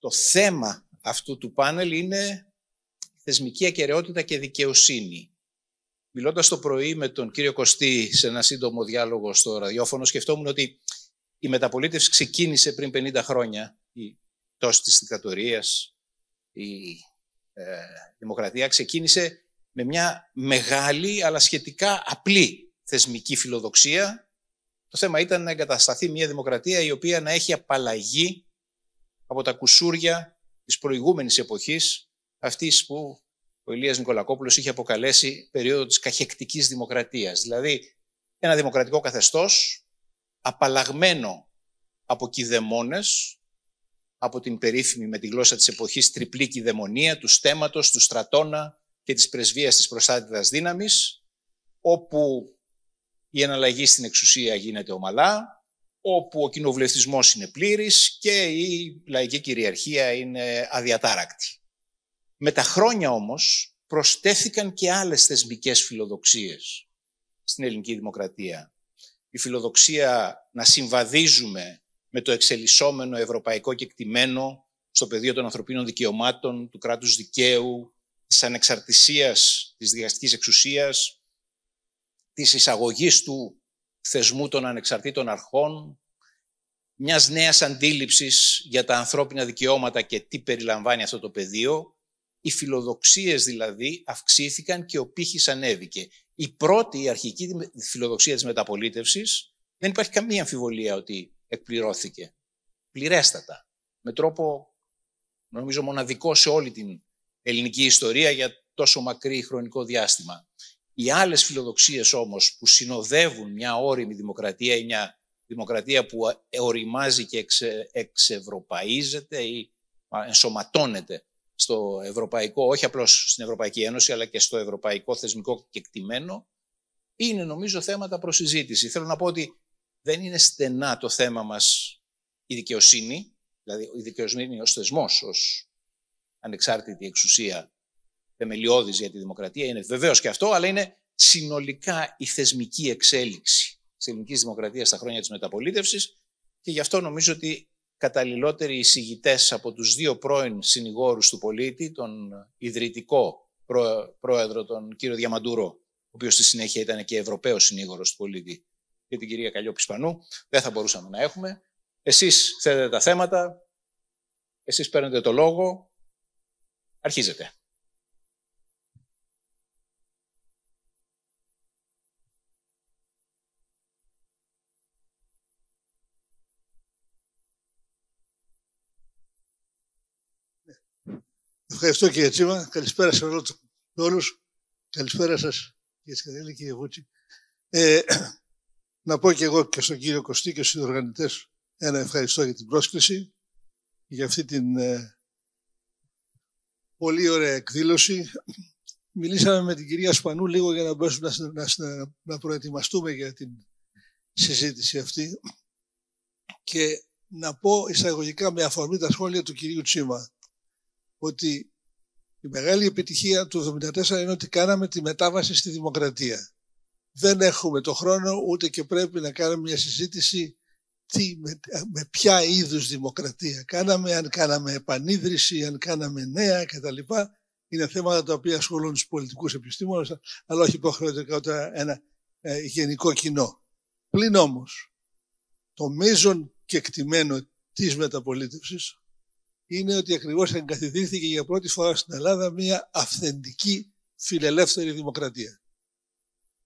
Το θέμα αυτού του πάνελ είναι θεσμική ακαιρεότητα και δικαιοσύνη. Μιλώντας το πρωί με τον κύριο Κωστή σε ένα σύντομο διάλογο στο ραδιόφωνο, σκεφτόμουν ότι η μεταπολίτευση ξεκίνησε πριν 50 χρόνια, η τόση της δικτατορίας, η ε, δημοκρατία, ξεκίνησε με μια μεγάλη αλλά σχετικά απλή θεσμική φιλοδοξία. Το θέμα ήταν να εγκατασταθεί μια δημοκρατία η οποία να έχει απαλλαγή από τα κουσούρια της προηγούμενης εποχής, αυτής που ο Ηλίας Νικολακόπουλος είχε αποκαλέσει περίοδο της καχεκτικής δημοκρατίας. Δηλαδή, ένα δημοκρατικό καθεστώς απαλλαγμένο από κηδεμόνες, από την περίφημη με τη γλώσσα της εποχής τριπλή κηδεμονία, του στέματος, του στρατόνα και της πρεσβείας της προστάτητας δύναμης, όπου η εναλλαγή στην εξουσία γίνεται ομαλά, όπου ο κοινοβουλευτισμός είναι πλήρης και η λαϊκή κυριαρχία είναι αδιατάρακτη. Με τα χρόνια όμως προστέθηκαν και άλλες θεσμικές φιλοδοξίες στην ελληνική δημοκρατία. Η φιλοδοξία να συμβαδίζουμε με το εξελισσόμενο ευρωπαϊκό κεκτημένο στο πεδίο των ανθρωπίνων δικαιωμάτων, του κράτους δικαίου, της ανεξαρτησίας της διαστικής εξουσίας, της εισαγωγής του θεσμού των ανεξαρτήτων αρχών, μιας νέας αντίληψης για τα ανθρώπινα δικαιώματα και τι περιλαμβάνει αυτό το πεδίο. Οι φιλοδοξίες δηλαδή αυξήθηκαν και ο πύχης ανέβηκε. Η πρώτη, η αρχική φιλοδοξία της μεταπολίτευσης, δεν υπάρχει καμία αμφιβολία ότι εκπληρώθηκε. Πληρέστατα. Με τρόπο, νομίζω, μοναδικό σε όλη την ελληνική ιστορία για τόσο μακρύ χρονικό διάστημα. Οι άλλες φιλοδοξίες όμως που συνοδεύουν μια όρημη δημοκρατία ή μια δημοκρατία που οριμάζει και εξε, εξευρωπαίζεται ή ενσωματώνεται στο ευρωπαϊκό, όχι απλώς στην Ευρωπαϊκή Ένωση, αλλά και στο ευρωπαϊκό θεσμικό κεκτημένο, είναι νομίζω θέματα προσυζήτηση. Θέλω να πω ότι δεν είναι στενά το θέμα μας η δικαιοσύνη, δηλαδή η δικαιοσύνη ως θεσμός, ως ανεξάρτητη εξουσία θεμελιώδης για τη δημοκρατία, είναι βεβαίως και αυτό, αλλά είναι συνολικά η θεσμική εξέλιξη της ελληνικής δημοκρατίας στα χρόνια της μεταπολίτευσης. Και γι' αυτό νομίζω ότι καταλληλότεροι εισηγητές από τους δύο πρώην συνηγόρους του πολίτη, τον ιδρυτικό πρόεδρο, τον κύριο Διαμαντούρο, ο οποίος στη συνέχεια ήταν και Ευρωπαίος συνήγορος του πολίτη, και την κυρία Καλλιόπης Σπανού, δεν θα μπορούσαμε να έχουμε. Εσείς θέλετε τα θέματα, εσείς παίρνετε το λόγο. Αρχίζετε. Ευχαριστώ κύριε Τσίμα. Καλησπέρα σε όλους. Καλησπέρα σας κύριε Σκαδέλη, κύριε Βούτσι. Ε, να πω και εγώ και στον κύριο Κωστή και στους οργανωτές ένα ευχαριστώ για την πρόσκληση, για αυτή την ε, πολύ ωραία εκδήλωση. Μιλήσαμε με την κυρία Σπανού λίγο για να μπορέσουμε να, να, να προετοιμαστούμε για την συζήτηση αυτή και να πω εισαγωγικά με αφορμή τα σχόλια του κυρίου Τσίμα ότι η μεγάλη επιτυχία του 1974 είναι ότι κάναμε τη μετάβαση στη δημοκρατία. Δεν έχουμε το χρόνο ούτε και πρέπει να κάνουμε μια συζήτηση τι, με, με ποια είδους δημοκρατία κάναμε, αν κάναμε επανίδρυση, αν κάναμε νέα κτλ. Είναι θέματα τα οποία ασχολούν τους πολιτικούς επιστήμονες, αλλά όχι υποχρεωτικά ένα ε, γενικό κοινό. Πλην όμως, το μείζον κεκτημένο της μεταπολίτευσης είναι ότι ακριβώς εγκαθιδρύθηκε για πρώτη φορά στην Ελλάδα μια αυθεντική φιλελεύθερη δημοκρατία.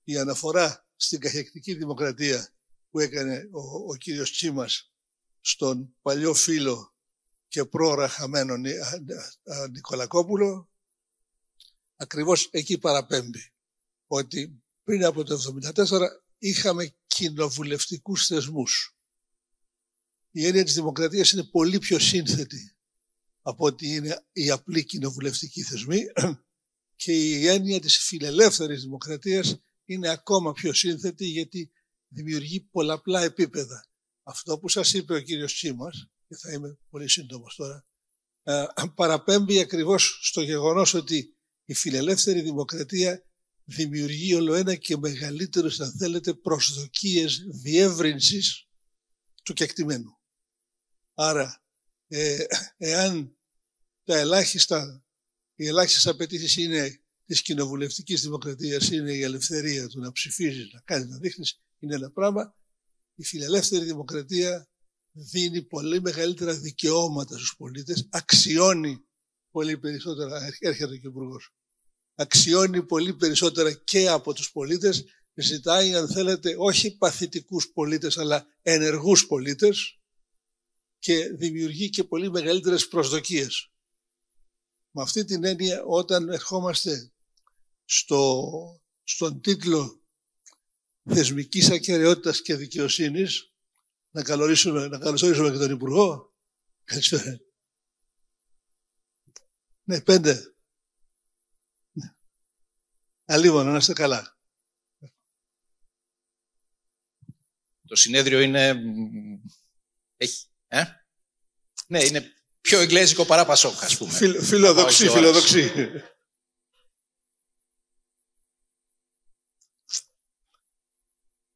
Η αναφορά στην καχεκτική δημοκρατία που έκανε ο, ο κύριος Τσίμας στον παλιό φίλο και πρόωρα χαμένο Νικολακόπουλο ακριβώς εκεί παραπέμπει ότι πριν από το 1974 είχαμε κοινοβουλευτικούς θεσμούς. Η έννοια της δημοκρατίας είναι πολύ πιο σύνθετη από ότι είναι οι απλοί κοινοβουλευτικοί θεσμοί και η έννοια της φιλελεύθερης δημοκρατίας είναι ακόμα πιο σύνθετη γιατί δημιουργεί πολλαπλά επίπεδα. Αυτό που σας είπε ο κύριος Τσίμας, και θα είμαι πολύ σύντομος τώρα, ε, παραπέμπει ακριβώς στο γεγονός ότι η φιλελεύθερη δημοκρατία δημιουργεί όλο ένα και μεγαλύτερες, αν θέλετε, προσδοκίες διεύρυνσης του κεκτημένου. Άρα ε, εάν τα ελάχιστα, οι ελάχιστες απαιτήσεις είναι της κοινοβουλευτικής δημοκρατίας είναι η ελευθερία του να ψηφίζεις, να κάνεις, να δείχνεις, είναι ένα πράγμα. Η φιλελεύθερη δημοκρατία δίνει πολύ μεγαλύτερα δικαιώματα στους πολίτες, αξιώνει πολύ περισσότερα, έρχεται και ο υπουργός. αξιώνει πολύ περισσότερα και από τους πολίτες, ζητάει αν θέλετε όχι παθητικούς πολίτες, αλλά ενεργούς πολίτες και δημιουργεί και πολύ μεγαλύτερες προσδοκίες. Με αυτή την έννοια όταν ερχόμαστε στο, στον τίτλο θεσμικής ακαιρεότητας και δικαιοσύνης να καλωσορίσουμε, να και τον Υπουργό. Ναι, πέντε. Ναι. να είστε καλά. Το συνέδριο είναι... Έχει, ε? Ναι, είναι πιο εγγλέζικο παρά Πασόκ, ας πούμε. Φιλ, φιλοδοξή, φιλοδοξή.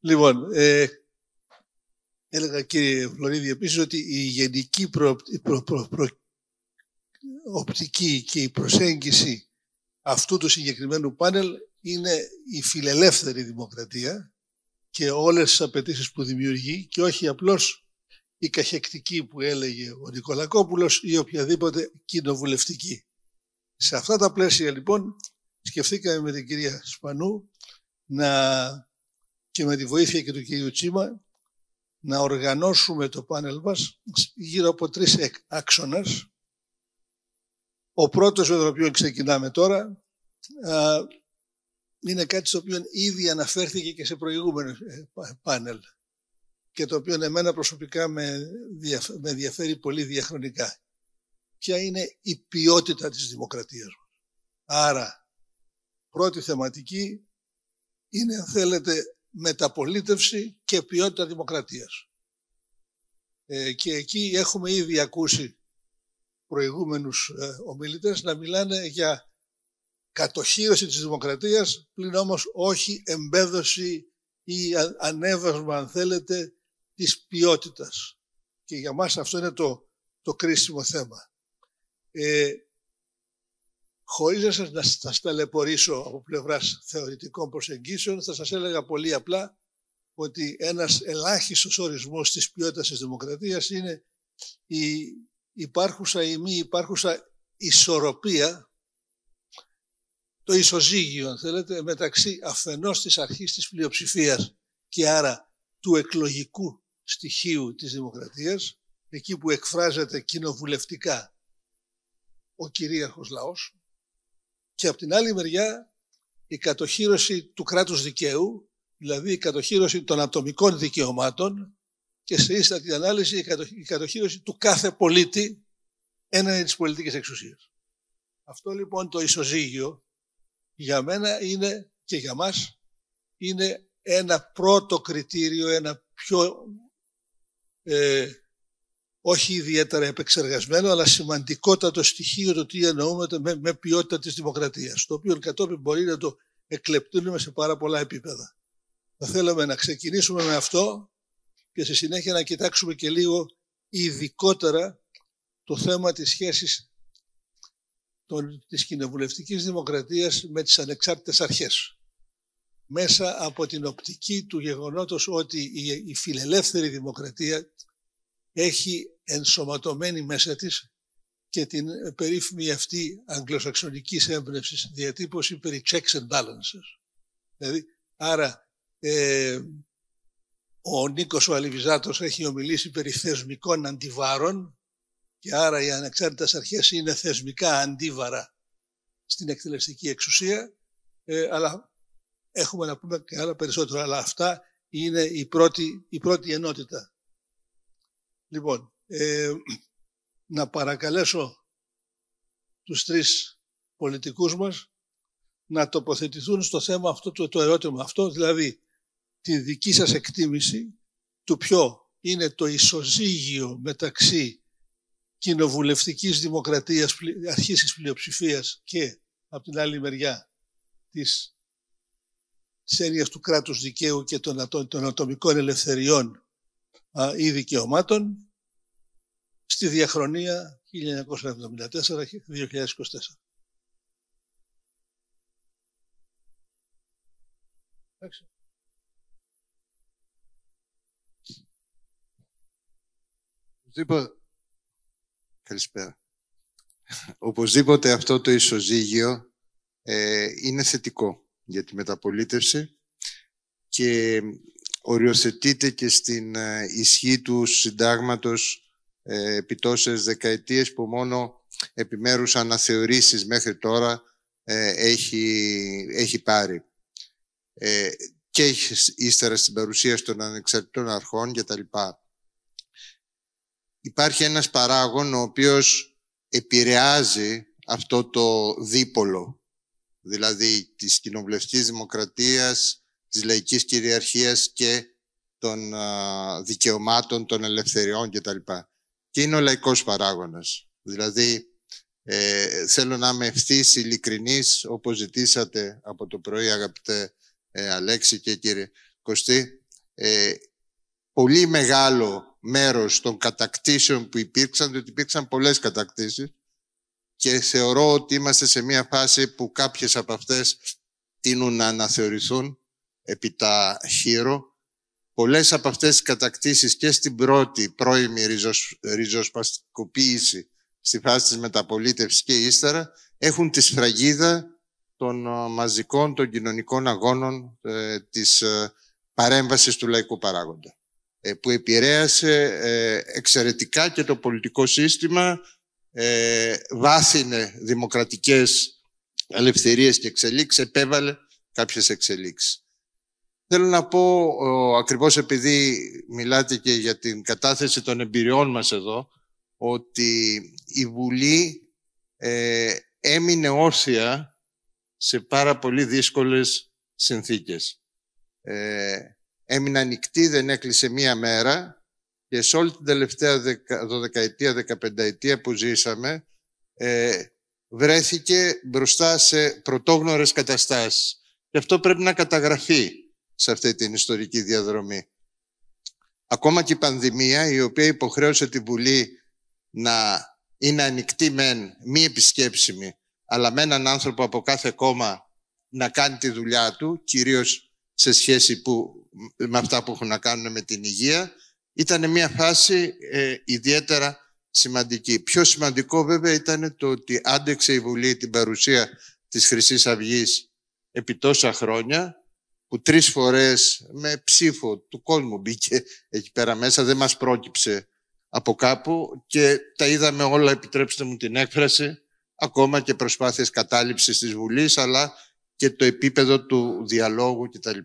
Λοιπόν, ε, έλεγα κύριε Φλωρίδη Επίσης ότι η γενική προ, οπτική και η προσέγγιση αυτού του συγκεκριμένου πάνελ είναι η φιλελεύθερη δημοκρατία και όλες τις απαιτήσεις που δημιουργεί και όχι απλώς η καχεκτική που έλεγε ο Νικολακόπουλος ή οποιαδήποτε κοινοβουλευτική. Σε αυτά τα πλαίσια λοιπόν σκεφτήκαμε με την κυρία Σπανού να, και με τη βοήθεια και του κυρίου Τσίμα να οργανώσουμε το πάνελ μας γύρω από τρεις άξονες. Ο πρώτος με τον οποίο ξεκινάμε τώρα είναι κάτι στο οποίο ήδη αναφέρθηκε και σε προηγούμενο ε, πάνελ και το οποίο εμένα προσωπικά με, με ενδιαφέρει πολύ διαχρονικά. Ποια είναι η ποιότητα της δημοκρατίας μας. Άρα, πρώτη θεματική είναι, αν θέλετε, μεταπολίτευση και ποιότητα δημοκρατίας. Ε, και εκεί έχουμε ήδη ακούσει προηγούμενους ε, ομιλητές να μιλάνε για κατοχήρωση της δημοκρατίας, πλην όμως όχι εμπέδωση ή ανέβασμα, αν θέλετε, της ποιότητας. Και για μας αυτό είναι το, το κρίσιμο θέμα. Ε, χωρίς να σας, να σας ταλαιπωρήσω από πλευράς θεωρητικών προσεγγίσεων, θα σας έλεγα πολύ απλά ότι ένας ελάχιστος ορισμός της ποιότητας της δημοκρατίας είναι η υπάρχουσα ή μη υπάρχουσα ισορροπία, το ισοζύγιο, αν θέλετε, μεταξύ αφενός της αρχής της πλειοψηφίας και άρα του εκλογικού στοιχείου της δημοκρατίας, εκεί που εκφράζεται κοινοβουλευτικά ο κυρίαρχος λαός και από την άλλη μεριά η κατοχήρωση του κράτους δικαίου, δηλαδή η κατοχήρωση των ατομικών δικαιωμάτων και σε ίστατη ανάλυση η κατοχήρωση του κάθε πολίτη έναντι της πολιτικής εξουσίας. Αυτό λοιπόν το ισοζύγιο για μένα είναι και για μας είναι ένα πρώτο κριτήριο, ένα πιο ε, όχι ιδιαίτερα επεξεργασμένο, αλλά σημαντικότατο στοιχείο το τι εννοούμε με, με ποιότητα της δημοκρατίας, το οποίο κατόπιν μπορεί να το εκλεπτύνουμε σε πάρα πολλά επίπεδα. Θα θέλαμε να ξεκινήσουμε με αυτό και στη συνέχεια να κοιτάξουμε και λίγο ειδικότερα το θέμα της σχέσης των, της κοινοβουλευτικής δημοκρατίας με τις ανεξάρτητες αρχές μέσα από την οπτική του γεγονότος ότι η φιλελεύθερη δημοκρατία έχει ενσωματωμένη μέσα της και την περίφημη αυτή αγγλοσαξονικής έμπνευσης διατύπωση περί checks and balances. Δηλαδή, άρα ε, ο Νίκος ο Αλιβιζάτος έχει ομιλήσει περί θεσμικών αντιβάρων και άρα οι ανεξάρτητες αρχές είναι θεσμικά αντίβαρα στην εκτελεστική εξουσία, ε, αλλά Έχουμε να πούμε και άλλα περισσότερα, αλλά αυτά είναι η πρώτη, η πρώτη ενότητα. Λοιπόν, ε, να παρακαλέσω τους τρεις πολιτικούς μας να τοποθετηθούν στο θέμα αυτό, το, ερώτημα αυτό, δηλαδή τη δική σας εκτίμηση του ποιο είναι το ισοζύγιο μεταξύ κοινοβουλευτικής δημοκρατίας αρχής της πλειοψηφίας και από την άλλη μεριά της της έννοιας του κράτους δικαίου και των, ατομικών ελευθεριών ή δικαιωμάτων στη διαχρονία 1974-2024. Καλησπέρα. Οπωσδήποτε αυτό το ισοζύγιο ε, είναι θετικό για τη μεταπολίτευση και οριοθετείται και στην ε, ισχύ του συντάγματος ε, επί τόσες δεκαετίες που μόνο επιμέρους αναθεωρήσεις μέχρι τώρα ε, έχει, έχει πάρει. Και έχει ύστερα στην παρουσία των ανεξαρτητών αρχών κτλ. Υπάρχει ένας παράγων ο οποίος επηρεάζει αυτό το δίπολο δηλαδή της κοινοβουλευτικής δημοκρατίας, της λαϊκής κυριαρχίας και των δικαιωμάτων, των ελευθεριών κτλ. Και είναι ο λαϊκός παράγοντας. Δηλαδή, ε, θέλω να είμαι ευθύς, ειλικρινής, όπως ζητήσατε από το πρωί, αγαπητέ ε, Αλέξη και κύριε Κωστή. Ε, πολύ μεγάλο μέρος των κατακτήσεων που υπήρξαν, διότι υπήρξαν πολλές κατακτήσεις, και θεωρώ ότι είμαστε σε μια φάση που κάποιες από αυτές τείνουν να αναθεωρηθούν επί τα χείρο. Πολλές από αυτές τις κατακτήσεις και στην πρώτη πρώιμη ριζοσπαστικοποίηση στη φάση της μεταπολίτευσης και ύστερα έχουν τη σφραγίδα των ε, μαζικών, των κοινωνικών αγώνων ε, της ε, παρέμβασης του λαϊκού παράγοντα που επηρέασε εξαιρετικά και το πολιτικό σύστημα ε, βάσινε δημοκρατικές ελευθερίες και εξελίξεις, επέβαλε κάποιες εξελίξεις. Θέλω να πω, ακριβώς επειδή μιλάτε και για την κατάθεση των εμπειριών μας εδώ, ότι η Βουλή ε, έμεινε όρθια σε πάρα πολύ δύσκολες συνθήκες. Ε, έμεινε ανοιχτή, δεν έκλεισε μία μέρα και σε όλη την τελευταία δεκαετία, δεκαπενταετία που ζήσαμε, ε, βρέθηκε μπροστά σε πρωτόγνωρες καταστάσεις. Και αυτό πρέπει να καταγραφεί σε αυτή την ιστορική διαδρομή. Ακόμα και η πανδημία, η οποία υποχρέωσε την Βουλή να είναι ανοιχτή μεν, μη επισκέψιμη, αλλά με έναν άνθρωπο από κάθε κόμμα να κάνει τη δουλειά του, κυρίως σε σχέση που, με αυτά που έχουν να κάνουν με την υγεία, ήταν μια φάση ε, ιδιαίτερα σημαντική. Πιο σημαντικό βέβαια ήταν το ότι άντεξε η Βουλή την παρουσία της χρυσής αυγής επί τόσα χρόνια, που τρεις φορές με ψήφο του κόσμου μπήκε εκεί πέρα μέσα, δεν μας πρόκυψε από κάπου και τα είδαμε όλα, επιτρέψτε μου την έκφραση, ακόμα και προσπάθειες κατάληψης της Βουλής, αλλά και το επίπεδο του διαλόγου κτλ.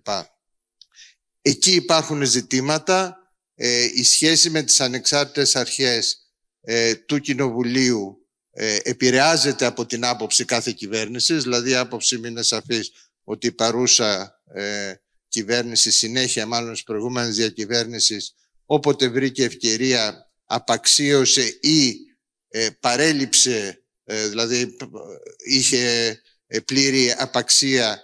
Εκεί υπάρχουν ζητήματα ε, η σχέση με τις ανεξάρτητες αρχές ε, του Κοινοβουλίου ε, επηρεάζεται από την άποψη κάθε κυβέρνησης, δηλαδή η άποψη μου είναι σαφής ότι η παρούσα κυβέρνηση συνέχεια μάλλον της προηγούμενης διακυβέρνησης όποτε βρήκε ευκαιρία απαξίωσε ή παρέλειψε, δηλαδή είχε πλήρη απαξία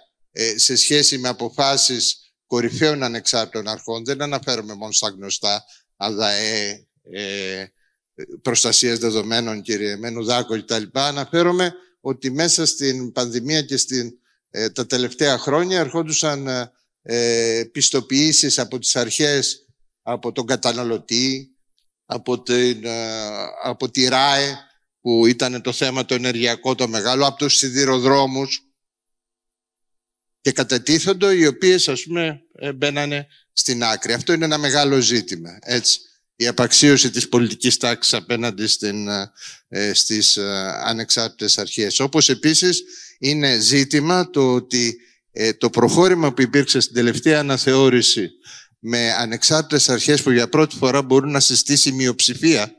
σε σχέση με αποφάσεις κορυφαίων ανεξάρτητων αρχών, δεν αναφέρομαι μόνο στα γνωστά, αλλά ε, ε, δεδομένων, κύριε Μενουδάκο κτλ. Αναφέρομαι ότι μέσα στην πανδημία και στην, ε, τα τελευταία χρόνια ερχόντουσαν ε, ε, πιστοποιήσεις από τις αρχές, από τον καταναλωτή, από, την, ε, από τη ΡΑΕ, που ήταν το θέμα το ενεργειακό το μεγάλο, από τους σιδηροδρόμους, και κατατίθοντο οι οποίες ας πούμε ε, μπαίνανε στην άκρη. Αυτό είναι ένα μεγάλο ζήτημα. Έτσι. Η απαξίωση της πολιτικής τάξης απέναντι στην, ε, ε στις ε, ανεξάρτητες αρχές. Όπως επίσης είναι ζήτημα το ότι το προχώρημα που υπήρξε στην τελευταία αναθεώρηση με ανεξάρτητες αρχές που για πρώτη φορά μπορούν να συστήσει μειοψηφία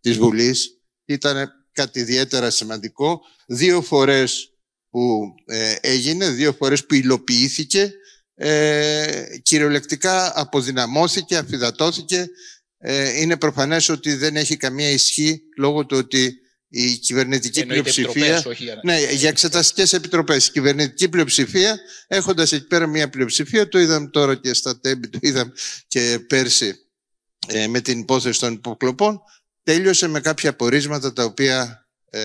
της Βουλής ήταν κάτι ιδιαίτερα σημαντικό. Δύο φορές που ε, έγινε, δύο φορές που υλοποιήθηκε, ε, κυριολεκτικά αποδυναμώθηκε, αφιδατώθηκε. Ε, είναι προφανές ότι δεν έχει καμία ισχύ λόγω του ότι η κυβερνητική Εννοείται πλειοψηφία. ναι, για εξεταστικές επιτροπές. Η κυβερνητική πλειοψηφία, έχοντας εκεί πέρα μια πλειοψηφία, το είδαμε τώρα και στα τέμπη, το είδαμε και πέρσι ε, με την υπόθεση των υποκλοπών, τέλειωσε με κάποια απορίσματα τα οποία ε,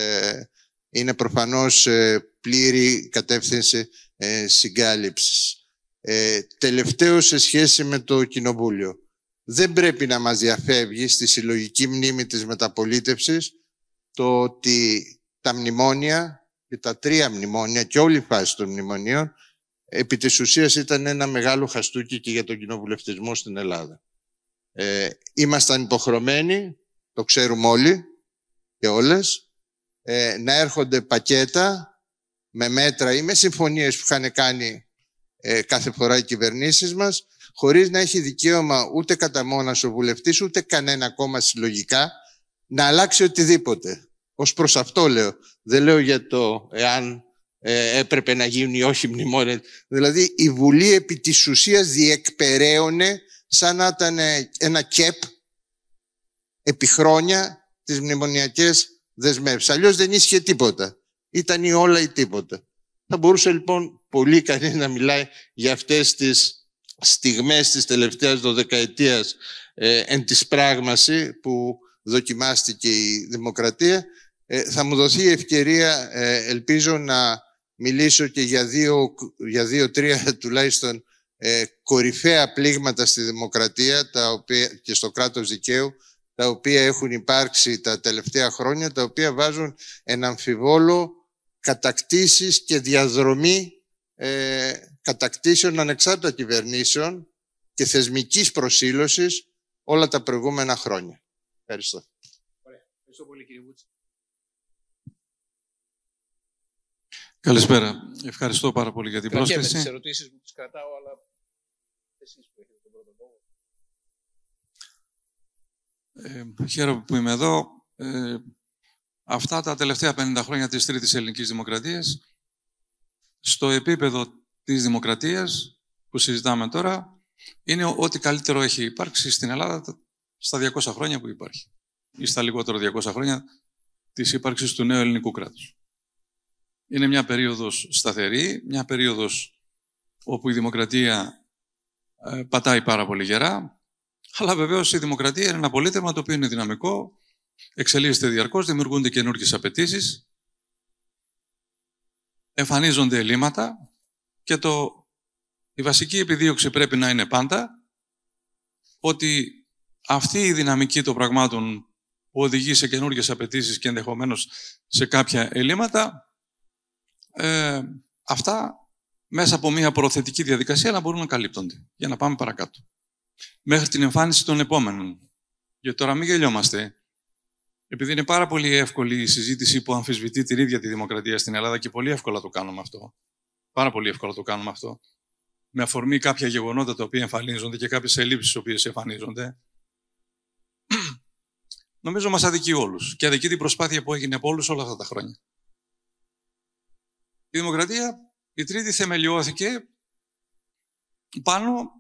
είναι προφανώς ε, πλήρη κατεύθυνση ε, συγκάλυψης. Ε, τελευταίο σε σχέση με το Κοινοβούλιο. Δεν πρέπει να μας διαφεύγει στη συλλογική μνήμη της μεταπολίτευσης το ότι τα μνημόνια και τα τρία μνημόνια και όλη η φάση των μνημονίων επί της ουσίας ήταν ένα μεγάλο χαστούκι και για τον κοινοβουλευτισμό στην Ελλάδα. Ε, ήμασταν υποχρεωμένοι, το ξέρουμε όλοι και όλες, ε, να έρχονται πακέτα με μέτρα ή με συμφωνίες που είχαν κάνει ε, κάθε φορά οι κυβερνήσεις μας, χωρίς να έχει δικαίωμα ούτε κατά μόνας ο βουλευτής, ούτε κανένα κόμμα συλλογικά, να αλλάξει οτιδήποτε. Ως προς αυτό λέω. Δεν λέω για το εάν ε, έπρεπε να γίνουν ή όχι μνημόνια. Δηλαδή η Βουλή επί της ουσίας διεκπεραίωνε σαν να ήταν ένα κέπ επί χρόνια τις δεσμεύσεις. Αλλιώς δεν ίσχυε τίποτα. Ήταν ή όλα ή τίποτα. Θα μπορούσε λοιπόν πολύ κανείς να μιλάει για αυτές τις στιγμές της τελευταια δωδεκαετίας ε, εν της πράγμαση που δοκιμάστηκε η δημοκρατία. Ε, θα μου δοθεί η ευκαιρία, ε, ελπίζω, να μιλήσω και για δύο, για δύο τρία τουλάχιστον ε, κορυφαία πλήγματα στη δημοκρατία τα οποία, και στο κράτος δικαίου, τα οποία έχουν υπάρξει τα τελευταία χρόνια, τα οποία βάζουν ένα αμφιβόλο κατακτήσεις και διαδρομή ε, κατακτήσεων ανεξάρτητα κυβερνήσεων και θεσμικής προσήλωσης όλα τα προηγούμενα χρόνια. Ευχαριστώ. Ευχαριστώ πολύ κύριε Βούτση. Καλησπέρα. Ευχαριστώ πάρα πολύ για την Κρατιέμαι πρόσκληση. τις ερωτήσεις μου τις κρατάω, αλλά Ε, χαίρομαι που είμαι εδώ. Ε, αυτά τα τελευταία 50 χρόνια της Τρίτης Ελληνικής Δημοκρατίας, στο επίπεδο της δημοκρατίας που συζητάμε τώρα, είναι ό,τι καλύτερο έχει υπάρξει στην Ελλάδα στα 200 χρόνια που υπάρχει ή στα λιγότερο 200 χρόνια της ύπαρξης του νέου ελληνικού κράτους. Είναι μια περίοδος σταθερή, μια περίοδος όπου η δημοκρατία ε, πατάει πάρα πολύ γερά, αλλά βεβαίως η δημοκρατία είναι ένα πολίτευμα το οποίο είναι δυναμικό, εξελίσσεται διαρκώς, δημιουργούνται καινούργιες απαιτήσεις, εμφανίζονται ελλείμματα και το, η βασική επιδίωξη πρέπει να είναι πάντα ότι αυτή η δυναμική των πραγμάτων που οδηγεί σε καινούργιες απαιτήσεις και ενδεχομένως σε κάποια ελλείμματα, ε, αυτά μέσα από μια προθετική διαδικασία να μπορούν να καλύπτονται για να πάμε παρακάτω μέχρι την εμφάνιση των επόμενων. Και τώρα μην γελιόμαστε. Επειδή είναι πάρα πολύ εύκολη η συζήτηση που αμφισβητεί την ίδια τη δημοκρατία στην Ελλάδα και πολύ εύκολα το κάνουμε αυτό. Πάρα πολύ εύκολα το κάνουμε αυτό. Με αφορμή κάποια γεγονότα τα οποία εμφανίζονται και κάποιες ελλείψεις οι οποίες εμφανίζονται. Νομίζω μας αδικεί όλους και αδικεί την προσπάθεια που έγινε από όλους όλα αυτά τα χρόνια. Η δημοκρατία, η τρίτη θεμελιώθηκε πάνω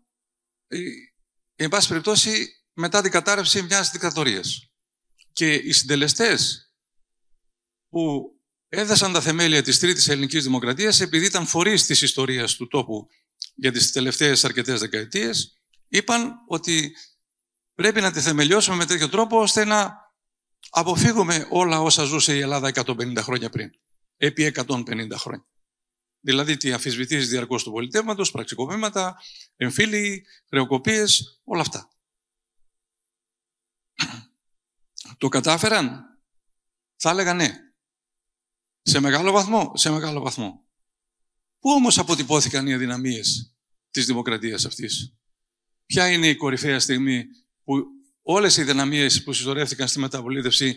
εν πάση περιπτώσει, μετά την κατάρρευση μιας δικτατορίας. Και οι συντελεστές που έδασαν τα θεμέλια της τρίτης ελληνικής δημοκρατίας, επειδή ήταν φορείς της ιστορίας του τόπου για τις τελευταίες αρκετές δεκαετίες, είπαν ότι πρέπει να τη θεμελιώσουμε με τέτοιο τρόπο ώστε να αποφύγουμε όλα όσα ζούσε η Ελλάδα 150 χρόνια πριν, επί 150 χρόνια. Δηλαδή τι αφισβητήσεις διαρκώς του πολιτεύματος, πραξικοπήματα, εμφύλοι, χρεοκοπίες, όλα αυτά. Το κατάφεραν. Θα έλεγα ναι. Σε μεγάλο βαθμό, σε μεγάλο βαθμό. Πού όμως αποτυπώθηκαν οι αδυναμίες της δημοκρατίας αυτής. Ποια είναι η κορυφαία στιγμή που όλες οι δυναμίες που συσσωρεύτηκαν στη μεταπολίτευση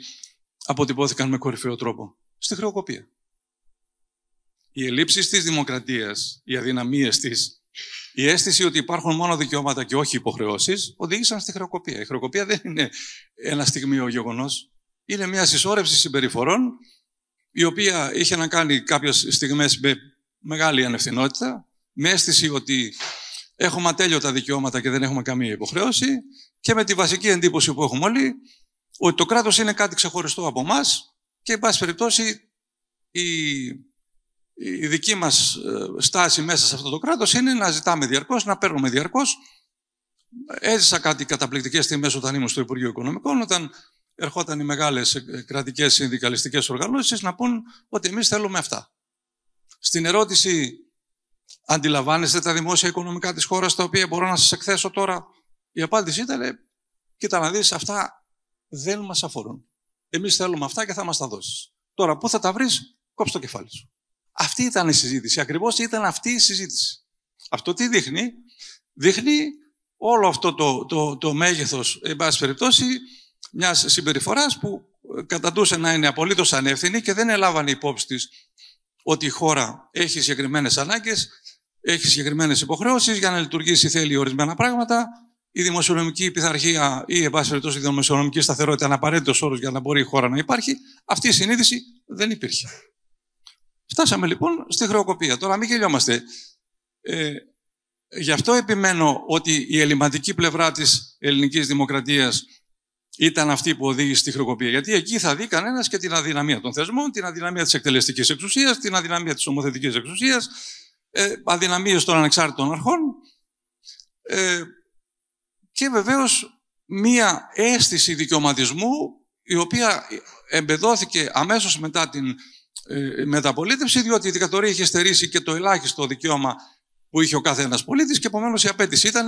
αποτυπώθηκαν με κορυφαίο τρόπο. Στη χρεοκοπία. Οι ελλείψεις της δημοκρατίας, οι αδυναμίες της, η αίσθηση ότι υπάρχουν μόνο δικαιώματα και όχι υποχρεώσεις, οδήγησαν στη χρεοκοπία. Η χρεοκοπία δεν είναι ένα στιγμίο γεγονός. Είναι μια συσσόρευση συμπεριφορών, η οποία είχε να κάνει κάποιες στιγμές με μεγάλη ανευθυνότητα, με αίσθηση ότι έχουμε ατέλειωτα δικαιώματα και δεν έχουμε καμία υποχρέωση και με τη βασική εντύπωση που έχουμε όλοι, ότι το κράτος είναι κάτι ξεχωριστό από εμάς και, εν πάση περιπτώσει, η η δική μας ε, στάση μέσα σε αυτό το κράτος είναι να ζητάμε διαρκώς, να παίρνουμε διαρκώς. Έζησα κάτι καταπληκτικές στιγμές όταν ήμουν στο Υπουργείο Οικονομικών, όταν ερχόταν οι μεγάλες ε, ε, κρατικές συνδικαλιστικές οργανώσεις να πούν ότι εμείς θέλουμε αυτά. Στην ερώτηση αντιλαμβάνεστε τα δημόσια οικονομικά της χώρας τα οποία μπορώ να σας εκθέσω τώρα, η απάντηση ήταν κοίτα να δεις αυτά δεν μας αφορούν. Εμείς θέλουμε αυτά και θα μας τα δώσεις. Τώρα πού θα τα βρεις, κόψε το κεφάλι σου. Αυτή ήταν η συζήτηση. Ακριβώς ήταν αυτή η συζήτηση. Αυτό τι δείχνει. Δείχνει όλο αυτό το, το, το μέγεθος, εν πάση περιπτώσει, μιας συμπεριφοράς που ε, κατατούσε να είναι απολύτως ανεύθυνη και δεν έλαβαν υπόψη της ότι η χώρα έχει συγκεκριμένες ανάγκες, έχει συγκεκριμένες υποχρεώσεις για να λειτουργήσει θέλει ορισμένα πράγματα. Η δημοσιονομική πειθαρχία ή, εν πάση περιπτώσει, η δημοσιονομική σταθερότητα είναι απαραίτητος όρος για να μπορεί η χώρα να υπάρχει. Αυτή η συνείδηση δεν υπήρχε. Φτάσαμε λοιπόν στη χρεοκοπία. Τώρα μην γελιόμαστε. Ε, γι' αυτό επιμένω ότι η ελληματική πλευρά της ελληνικής δημοκρατίας ήταν αυτή που οδήγησε στη χρεοκοπία. Γιατί εκεί θα δει κανένας και την αδυναμία των θεσμών, την αδυναμία της εκτελεστικής εξουσίας, την αδυναμία της ομοθετικής εξουσίας, ε, αδυναμίες των ανεξάρτητων αρχών. Ε, και βεβαίως μία αίσθηση δικαιωματισμού, η οποία εμπεδόθηκε αμέσως μετά την ε, ε, μεταπολίτευση, διότι η δικατορία είχε στερήσει και το ελάχιστο δικαίωμα που είχε ο κάθε ένα πολίτης και επομένως η απέτηση ήταν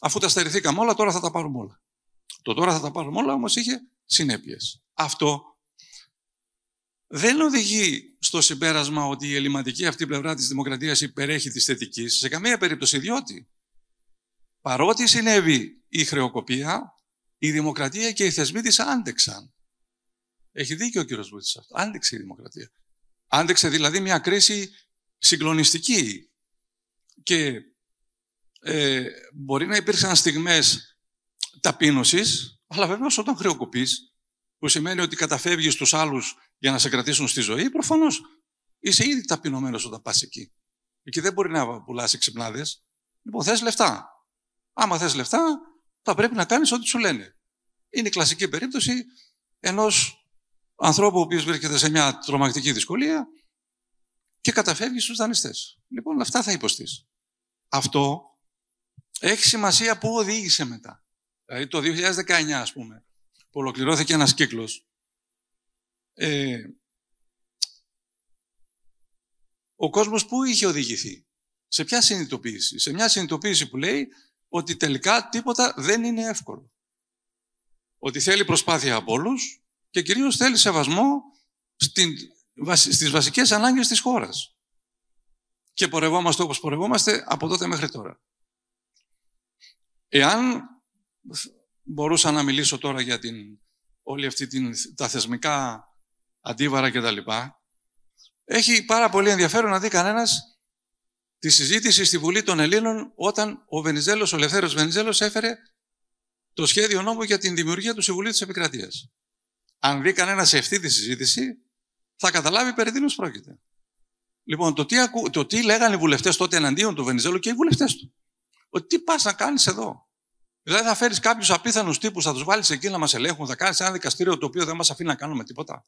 αφού τα στερηθήκαμε όλα, τώρα θα τα πάρουμε όλα. Το τώρα θα τα πάρουμε όλα όμως είχε συνέπειες. Αυτό δεν οδηγεί στο συμπέρασμα ότι η ελληματική αυτή πλευρά της δημοκρατίας υπερέχει της θετικής σε καμία περίπτωση, διότι παρότι συνέβη η χρεοκοπία, η δημοκρατία και οι θεσμοί της άντεξαν. Έχει δίκιο ο κύριος Βούτσης αυτό. Άντεξε η δημοκρατία. Άντεξε δηλαδή μια κρίση συγκλονιστική και ε, μπορεί να υπήρξαν στιγμές ταπείνωσης, αλλά βέβαια όταν χρεοκοπείς, που σημαίνει ότι καταφεύγεις τους άλλους για να σε κρατήσουν στη ζωή, προφανώς είσαι ήδη ταπεινωμένος όταν πας εκεί. Εκεί δεν μπορεί να πουλάς ξυπνάδες. Λοιπόν, θες λεφτά. Άμα θες λεφτά, θα πρέπει να κάνεις ό,τι σου λένε. Είναι η κλασική περίπτωση ενός ανθρώπου ο οποίος βρίσκεται σε μια τρομακτική δυσκολία και καταφεύγει στους δανειστές. Λοιπόν, αυτά θα υποστείς. Αυτό έχει σημασία που οδήγησε μετά. Δηλαδή το 2019, ας πούμε, που ολοκληρώθηκε ένας κύκλος, ε, ο κόσμος πού είχε οδηγηθεί, σε ποια συνειδητοποίηση, σε μια συνειδητοποίηση που λέει ότι τελικά τίποτα δεν είναι εύκολο. Ότι θέλει προσπάθεια από όλους, και κυρίως θέλει σεβασμό στην, στις βασικές ανάγκες της χώρας. Και πορευόμαστε όπως πορευόμαστε από τότε μέχρι τώρα. Εάν μπορούσα να μιλήσω τώρα για την, όλη αυτή την, τα θεσμικά αντίβαρα και έχει πάρα πολύ ενδιαφέρον να δει κανένας τη συζήτηση στη Βουλή των Ελλήνων όταν ο Βενιζέλος, ο Ελευθέρος Βενιζέλος έφερε το σχέδιο νόμου για την δημιουργία του Συμβουλίου της Επικρατείας αν βρει κανένας σε αυτή τη συζήτηση, θα καταλάβει περί τίνος πρόκειται. Λοιπόν, το τι, ακου... το τι λέγανε οι βουλευτές τότε εναντίον του Βενιζέλου και οι βουλευτές του. Ότι τι πας να κάνεις εδώ. Δηλαδή, θα φέρεις κάποιους απίθανους τύπους, θα τους βάλεις εκεί να μας ελέγχουν, θα κάνεις ένα δικαστήριο το οποίο δεν μας αφήνει να κάνουμε τίποτα.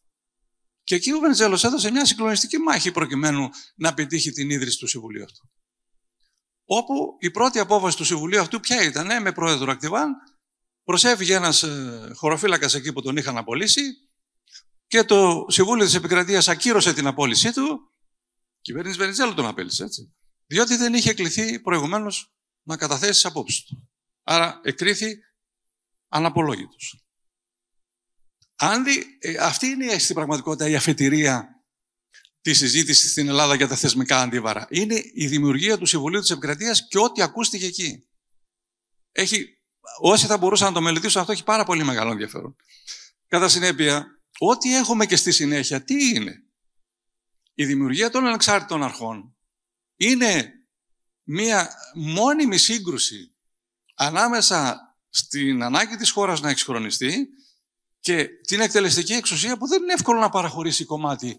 Και εκεί ο Βενιζέλος έδωσε μια συγκλονιστική μάχη προκειμένου να πετύχει την ίδρυση του Συμβουλίου αυτού. Όπου η πρώτη απόφαση του Συμβουλίου αυτού ποια ήταν, ε, με πρόεδρο Ακτιβάν, προσέφυγε ένας ε, χωροφύλακας εκεί που τον είχαν απολύσει και το Συμβούλιο της Επικρατείας ακύρωσε την απόλυσή του. Η κυβέρνηση Βενιζέλο τον απέλησε, έτσι. Διότι δεν είχε κληθεί προηγουμένως να καταθέσει τις απόψεις του. Άρα εκρίθη αναπολόγητος. Αν ε, αυτή είναι στην πραγματικότητα η αφετηρία της συζήτησης στην Ελλάδα για τα θεσμικά αντίβαρα. Είναι η δημιουργία του Συμβουλίου της Επικρατείας και ό,τι ακούστηκε εκεί. Έχει όσοι θα μπορούσαν να το μελετήσουν, αυτό έχει πάρα πολύ μεγάλο ενδιαφέρον. Κατά συνέπεια, ό,τι έχουμε και στη συνέχεια, τι είναι. Η δημιουργία των ανεξάρτητων αρχών είναι μία μόνιμη σύγκρουση ανάμεσα στην ανάγκη της χώρας να εξυγχρονιστεί και την εκτελεστική εξουσία που δεν είναι εύκολο να παραχωρήσει κομμάτι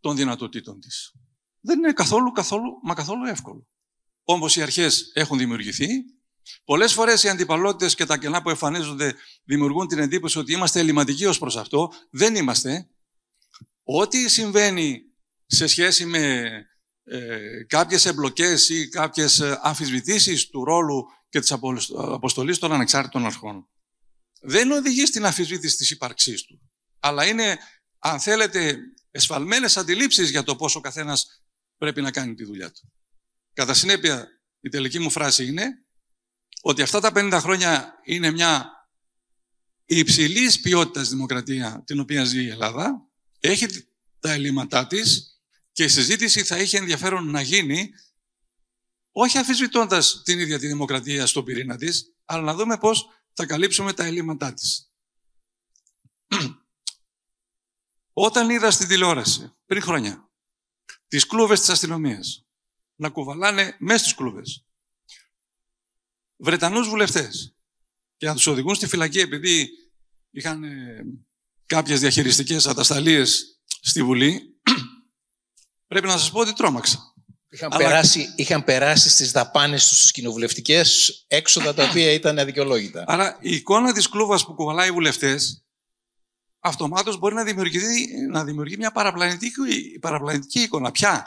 των δυνατοτήτων της. Δεν είναι καθόλου, καθόλου, μα καθόλου εύκολο. Όμως οι αρχές έχουν δημιουργηθεί, Πολλές φορές οι αντιπαλότητες και τα κενά που εμφανίζονται δημιουργούν την εντύπωση ότι είμαστε ελληματικοί ως προς αυτό. Δεν είμαστε. Ό,τι συμβαίνει σε σχέση με ε, κάποιες εμπλοκές ή κάποιες ε, αμφισβητήσεις του ρόλου και της αποστολής των ανεξάρτητων αρχών. Δεν οδηγεί στην αμφισβήτηση της ύπαρξής του, αλλά είναι, αν θέλετε, εσφαλμένες αντιλήψεις για το πόσο καθένας πρέπει να κάνει τη δουλειά του. Κατά συνέπεια, η τελική μου φράση είναι ότι αυτά τα 50 χρόνια είναι μια υψηλής ποιότητας δημοκρατία την οποία ζει η Ελλάδα, έχει τα ελλείμματά της και η συζήτηση θα είχε ενδιαφέρον να γίνει όχι αφισβητώντας την ίδια τη δημοκρατία στον πυρήνα της, αλλά να δούμε πώς θα καλύψουμε τα ελλείμματά της. Όταν είδα στην τηλεόραση πριν χρόνια τις κλούβες της αστυνομίας να κουβαλάνε μέσα στι κλούβες Βρετανούς βουλευτές και να τους οδηγούν στη φυλακή επειδή είχαν ε, κάποιες διαχειριστικές ατασταλίες στη Βουλή, πρέπει να σας πω ότι τρόμαξα. Είχαν, περάσει, είχαν περάσει στις δαπάνες τους στις κοινοβουλευτικές έξοδα τα οποία ήταν αδικαιολόγητα. Άρα η εικόνα της κλούβας που κουβαλάει οι βουλευτές αυτομάτως μπορεί να δημιουργεί, να δημιουργεί μια παραπλανητική, παραπλανητική εικόνα. Πια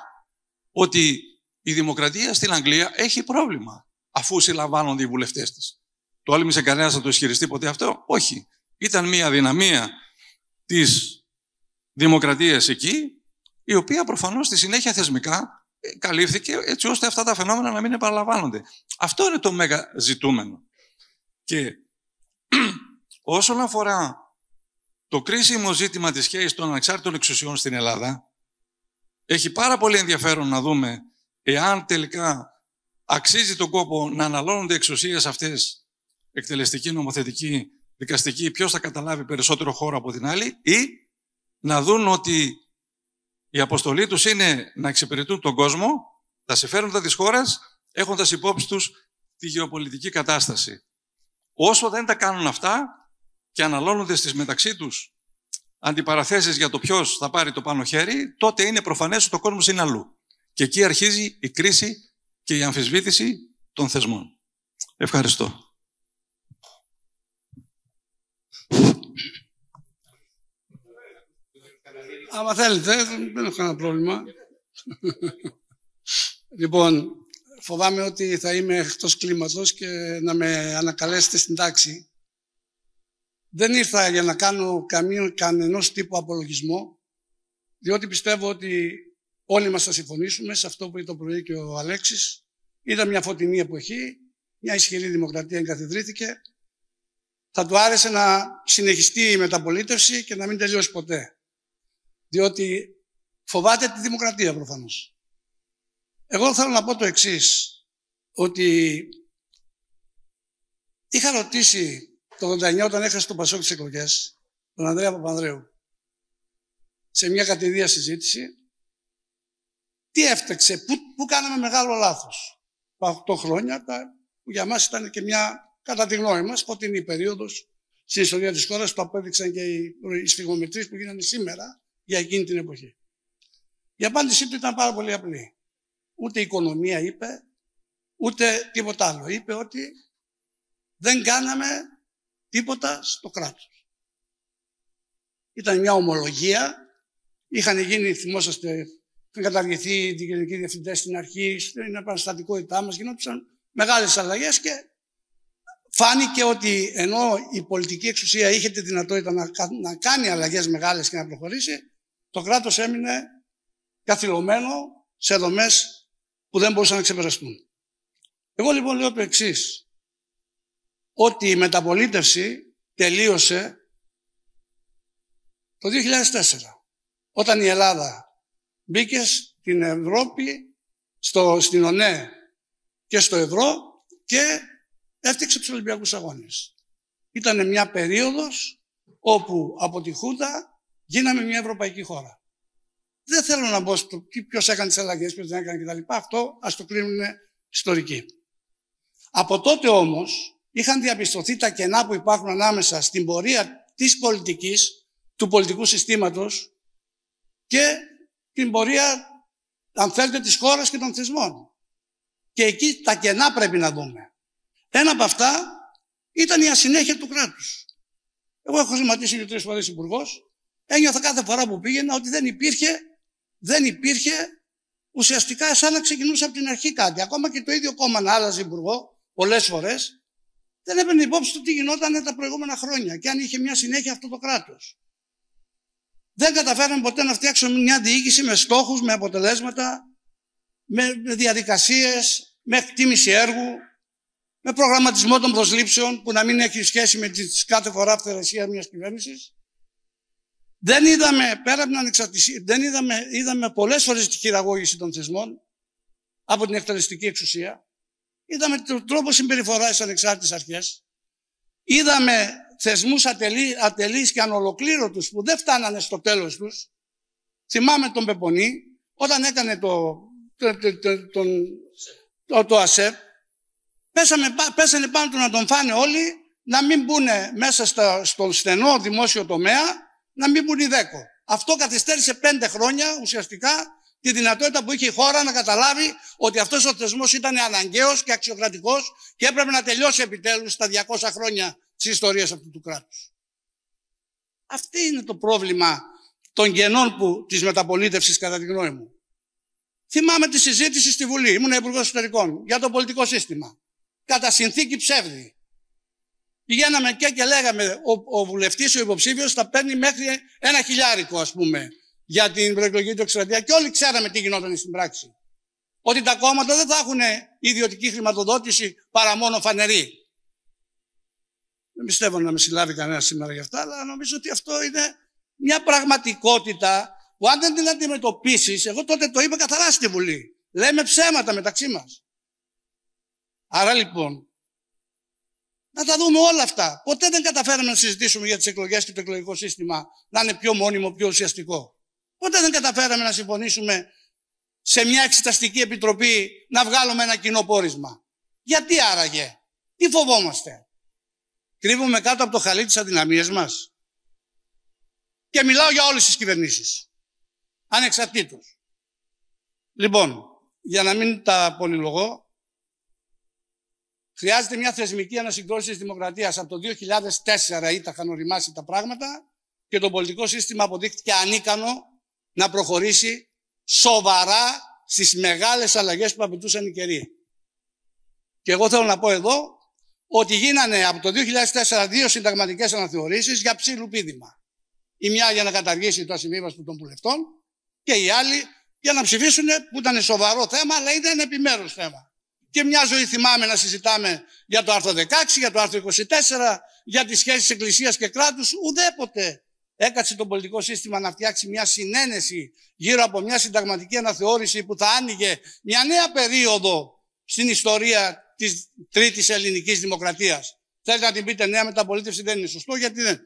ότι η δημοκρατία στην Αγγλία έχει πρόβλημα αφού συλλαμβάνονται οι βουλευτές της. σε κανένας να το ισχυριστεί ποτέ αυτό. Όχι. Ήταν μια δυναμία της δημοκρατίας εκεί, η οποία προφανώς στη συνέχεια θεσμικά ε, καλύφθηκε έτσι ώστε αυτά τα φαινόμενα να μην επαναλαμβάνονται. Αυτό είναι το μέγα ζητούμενο. Και όσον αφορά το κρίσιμο ζήτημα της σχέσης των ανεξάρτητων εξουσιών στην Ελλάδα, έχει πάρα πολύ ενδιαφέρον να δούμε εάν τελικά Αξίζει τον κόπο να αναλώνονται εξουσίες αυτές, εκτελεστική, νομοθετική, δικαστική, ποιος θα καταλάβει περισσότερο χώρο από την άλλη, ή να δουν ότι η αποστολή τους είναι να εξυπηρετούν τον κόσμο, τα συμφέροντα της χώρας, έχοντας υπόψη τους τη γεωπολιτική κατάσταση. Όσο δεν τα κάνουν αυτά και αναλώνονται στις μεταξύ τους αντιπαραθέσεις για το ποιος θα πάρει το πάνω χέρι, τότε είναι προφανές ότι ο κόσμος είναι αλλού. Και εκεί αρχίζει η κρίση και η αμφισβήτηση των θεσμών. Ευχαριστώ. Άμα θέλετε, δεν έχω κανένα πρόβλημα. λοιπόν, φοβάμαι ότι θα είμαι εκτός κλίματος και να με ανακαλέσετε στην τάξη. Δεν ήρθα για να κάνω καμία, κανενός τύπου απολογισμό, διότι πιστεύω ότι Όλοι μας θα συμφωνήσουμε σε αυτό που είπε το πρωί και ο Αλέξης. Ήταν μια φωτεινή εποχή, μια ισχυρή δημοκρατία εγκαθιδρύθηκε. Θα του άρεσε να συνεχιστεί η μεταπολίτευση και να μην τελειώσει ποτέ. Διότι φοβάται τη δημοκρατία προφανώς. Εγώ θέλω να πω το εξής ότι είχα ρωτήσει το 89 όταν έχασε το Πασόκ τις εκλογές, τον Ανδρέα Παπανδρέου, σε μια κατηδία συζήτηση τι έφταξε, πού, πού κάναμε μεγάλο λάθος. Τα 8 χρόνια τα, που για μας ήταν και μια, κατά τη γνώμη μας, η περίοδος στην ιστορία της χώρας, το απέδειξαν και οι, οι που γίνανε σήμερα για εκείνη την εποχή. Η απάντησή του ήταν πάρα πολύ απλή. Ούτε η οικονομία είπε, ούτε τίποτα άλλο. Είπε ότι δεν κάναμε τίποτα στο κράτος. Ήταν μια ομολογία. Είχαν γίνει, θυμόσαστε, είχαν καταργηθεί την κοινωνική διευθυντές στην αρχή, στην επαναστατικότητά μας, γινόντουσαν μεγάλες αλλαγές και φάνηκε ότι ενώ η πολιτική εξουσία είχε τη δυνατότητα να, να κάνει αλλαγές μεγάλες και να προχωρήσει, το κράτος έμεινε καθυλωμένο σε δομές που δεν μπορούσαν να ξεπεραστούν. Εγώ λοιπόν λέω το εξής. Ότι η μεταπολίτευση τελείωσε το 2004, όταν η Ελλάδα μπήκες στην Ευρώπη, στο, στην ΟΝΕ και στο Ευρώ και έφτιαξε τους Ολυμπιακούς Αγώνες. Ήταν μια περίοδος όπου από τη Χούντα γίναμε μια ευρωπαϊκή χώρα. Δεν θέλω να μπω στο ποιος έκανε τις αλλαγές, ποιος δεν έκανε κτλ. Αυτό ας το κρίνουν ιστορικοί. Από τότε όμως είχαν διαπιστωθεί τα κενά που υπάρχουν ανάμεσα στην πορεία της πολιτικής του πολιτικού συστήματος και την πορεία, αν θέλετε, της χώρας και των θεσμών. Και εκεί τα κενά πρέπει να δούμε. Ένα από αυτά ήταν η ασυνέχεια του κράτους. Εγώ έχω σχηματίσει και τρεις φορές υπουργός. Ένιωθα κάθε φορά που πήγαινα ότι δεν υπήρχε, δεν υπήρχε ουσιαστικά σαν να ξεκινούσε από την αρχή κάτι. Ακόμα και το ίδιο κόμμα να άλλαζε υπουργό πολλές φορές, δεν έπαιρνε υπόψη του τι γινόταν τα προηγούμενα χρόνια και αν είχε μια συνέχεια αυτό το κράτος. Δεν καταφέραμε ποτέ να φτιάξουμε μια διοίκηση με στόχους, με αποτελέσματα, με διαδικασίες, με εκτίμηση έργου, με προγραμματισμό των προσλήψεων που να μην έχει σχέση με τις κάθε φορά αυθαιρεσία μιας κυβέρνησης. Δεν είδαμε, πέρα από την ανεξαρτησία, δεν είδαμε, είδαμε πολλές φορές τη χειραγώγηση των θεσμών από την εκτελεστική εξουσία. Είδαμε τον τρόπο συμπεριφοράς ανεξάρτητες αρχές. Είδαμε θεσμούς ατελεί, ατελείς και ανολοκλήρωτους που δεν φτάνανε στο τέλος τους. Θυμάμαι τον Πεπονή, όταν έκανε το, το, το, το, το ΑΣΕΠ, πέσανε, πέσανε πάνω του να τον φάνε όλοι, να μην μπουν μέσα στο στενό δημόσιο τομέα, να μην μπουν οι δέκο. Αυτό καθυστέρησε πέντε χρόνια ουσιαστικά τη δυνατότητα που είχε η χώρα να καταλάβει ότι αυτός ο θεσμός ήταν αναγκαίος και αξιοκρατικός και έπρεπε να τελειώσει επιτέλους στα 200 χρόνια της ιστορίας αυτού του κράτους. Αυτή είναι το πρόβλημα των γενών που, της μεταπολίτευσης κατά τη γνώμη μου. Θυμάμαι τη συζήτηση στη Βουλή, ήμουν υπουργός Εσωτερικών, για το πολιτικό σύστημα. Κατά συνθήκη ψεύδη. Πηγαίναμε και και λέγαμε, ο, ο βουλευτής, ο υποψήφιος θα παίρνει μέχρι ένα χιλιάρικο, ας πούμε, για την προεκλογική του εξτρατεία. Και όλοι ξέραμε τι γινόταν στην πράξη. Ότι τα κόμματα δεν θα έχουν ιδιωτική χρηματοδότηση παρά μόνο φανερή. Δεν πιστεύω να με συλλάβει κανένας σήμερα γι' αυτά, αλλά νομίζω ότι αυτό είναι μια πραγματικότητα που αν δεν την αντιμετωπίσεις, εγώ τότε το είπα καθαρά στη Βουλή. Λέμε ψέματα μεταξύ μας. Άρα λοιπόν, να τα δούμε όλα αυτά. Ποτέ δεν καταφέραμε να συζητήσουμε για τις εκλογές και το εκλογικό σύστημα να είναι πιο μόνιμο, πιο ουσιαστικό. Ποτέ δεν καταφέραμε να συμφωνήσουμε σε μια εξεταστική επιτροπή να βγάλουμε ένα κοινό πόρισμα. Γιατί άραγε, τι φοβόμαστε. Κρύβουμε κάτω από το χαλί της αδυναμίες μας. Και μιλάω για όλες τις κυβερνήσεις. Ανεξαρτήτως. Λοιπόν, για να μην τα πολυλογώ, χρειάζεται μια θεσμική ανασυγκρότηση της δημοκρατίας. Από το 2004 είχαν οριμάσει τα πράγματα και το πολιτικό σύστημα αποδείχθηκε ανίκανο να προχωρήσει σοβαρά στις μεγάλες αλλαγές που απαιτούσαν οι καιροί. Και εγώ θέλω να πω εδώ ότι γίνανε από το 2004 δύο συνταγματικές αναθεωρήσεις για ψήλου πίδημα. Η μια για να καταργήσει το ασυμβίβαστο των βουλευτών και η άλλη για να ψηφίσουν που ήταν σοβαρό θέμα, αλλά ήταν επιμέρους θέμα. Και μια ζωή θυμάμαι να συζητάμε για το άρθρο 16, για το άρθρο 24, για τις σχέσεις Εκκλησίας και κράτους. Ουδέποτε έκατσε το πολιτικό σύστημα να φτιάξει μια συνένεση γύρω από μια συνταγματική αναθεώρηση που θα άνοιγε μια νέα περίοδο στην ιστορία Της τρίτης ελληνικής δημοκρατίας. Θέλετε να την πείτε νέα μεταπολίτευση δεν είναι σωστό, γιατί δεν.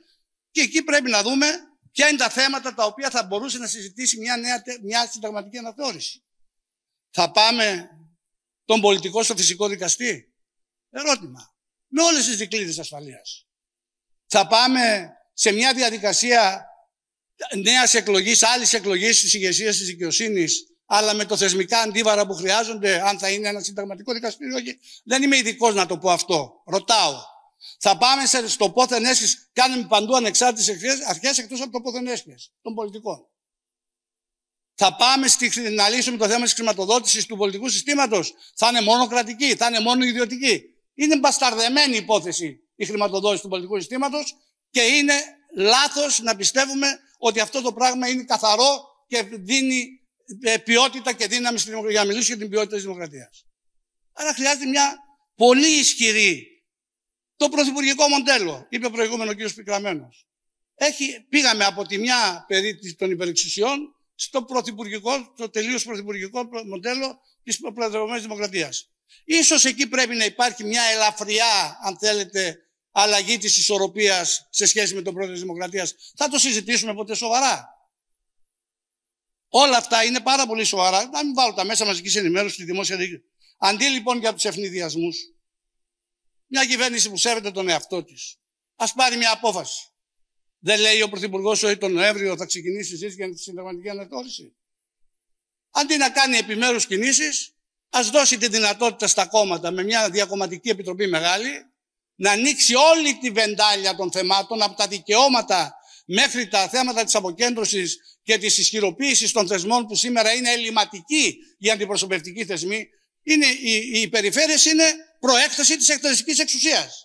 Και εκεί πρέπει να δούμε ποια είναι τα θέματα τα οποία θα μπορούσε να συζητήσει μια, νέα, μια συνταγματική αναθεώρηση. Θα πάμε τον πολιτικό στο φυσικό δικαστή. Ερώτημα. Με όλες τις δικλείδες ασφαλείας. Θα πάμε σε μια διαδικασία νέας εκλογής, άλλης εκλογής της ηγεσίας της δικαιοσύνης αλλά με το θεσμικά αντίβαρα που χρειάζονται, αν θα είναι ένα συνταγματικό δικαστήριο, όχι. Δεν είμαι ειδικός να το πω αυτό. Ρωτάω. Θα πάμε στο πόθεν έσχε, κάνουμε παντού ανεξάρτητες αρχές εκτός από το πόθεν έσχε των πολιτικών. Θα πάμε στη, να λύσουμε το θέμα της χρηματοδότησης του πολιτικού συστήματος. Θα είναι μόνο κρατική, θα είναι μόνο ιδιωτική. Είναι μπασταρδεμένη υπόθεση η χρηματοδότηση του πολιτικού συστήματος και είναι λάθος να πιστεύουμε ότι αυτό το πράγμα είναι καθαρό και δίνει ε, ποιότητα και δύναμη στη δημοκρατία, για να μιλήσω για την ποιότητα της δημοκρατίας. Άρα χρειάζεται μια πολύ ισχυρή, το πρωθυπουργικό μοντέλο, είπε προηγούμενο ο κ. Πικραμένος. Έχει, πήγαμε από τη μια περίπτωση των υπερεξουσιών στο πρωθυπουργικό, το τελείως πρωθυπουργικό μοντέλο της προεδρευμένης δημοκρατίας. Ίσως εκεί πρέπει να υπάρχει μια ελαφριά, αν θέλετε, αλλαγή της ισορροπίας σε σχέση με τον πρόεδρο της δημοκρατίας. Θα το συζητήσουμε ποτέ σοβαρά. Όλα αυτά είναι πάρα πολύ σοβαρά. Να μην βάλω τα μέσα μαζικής ενημέρωσης, τη δημόσια δίκη. Αντί λοιπόν για τους ευνηδιασμούς, μια κυβέρνηση που σέβεται τον εαυτό της, ας πάρει μια απόφαση. Δεν λέει ο Πρωθυπουργός ότι τον Νοέμβριο θα ξεκινήσει η για τη συνταγματική αναθεώρηση. Αντί να κάνει επιμέρους κινήσεις, ας δώσει τη δυνατότητα στα κόμματα με μια διακομματική επιτροπή μεγάλη να ανοίξει όλη τη βεντάλια των θεμάτων από τα δικαιώματα μέχρι τα θέματα της αποκέντρωσης και της ισχυροποίησης των θεσμών που σήμερα είναι ελληματικοί για αντιπροσωπευτική θεσμή είναι, οι, οι περιφέρειες είναι προέκταση της εκτελεστικής εξουσίας.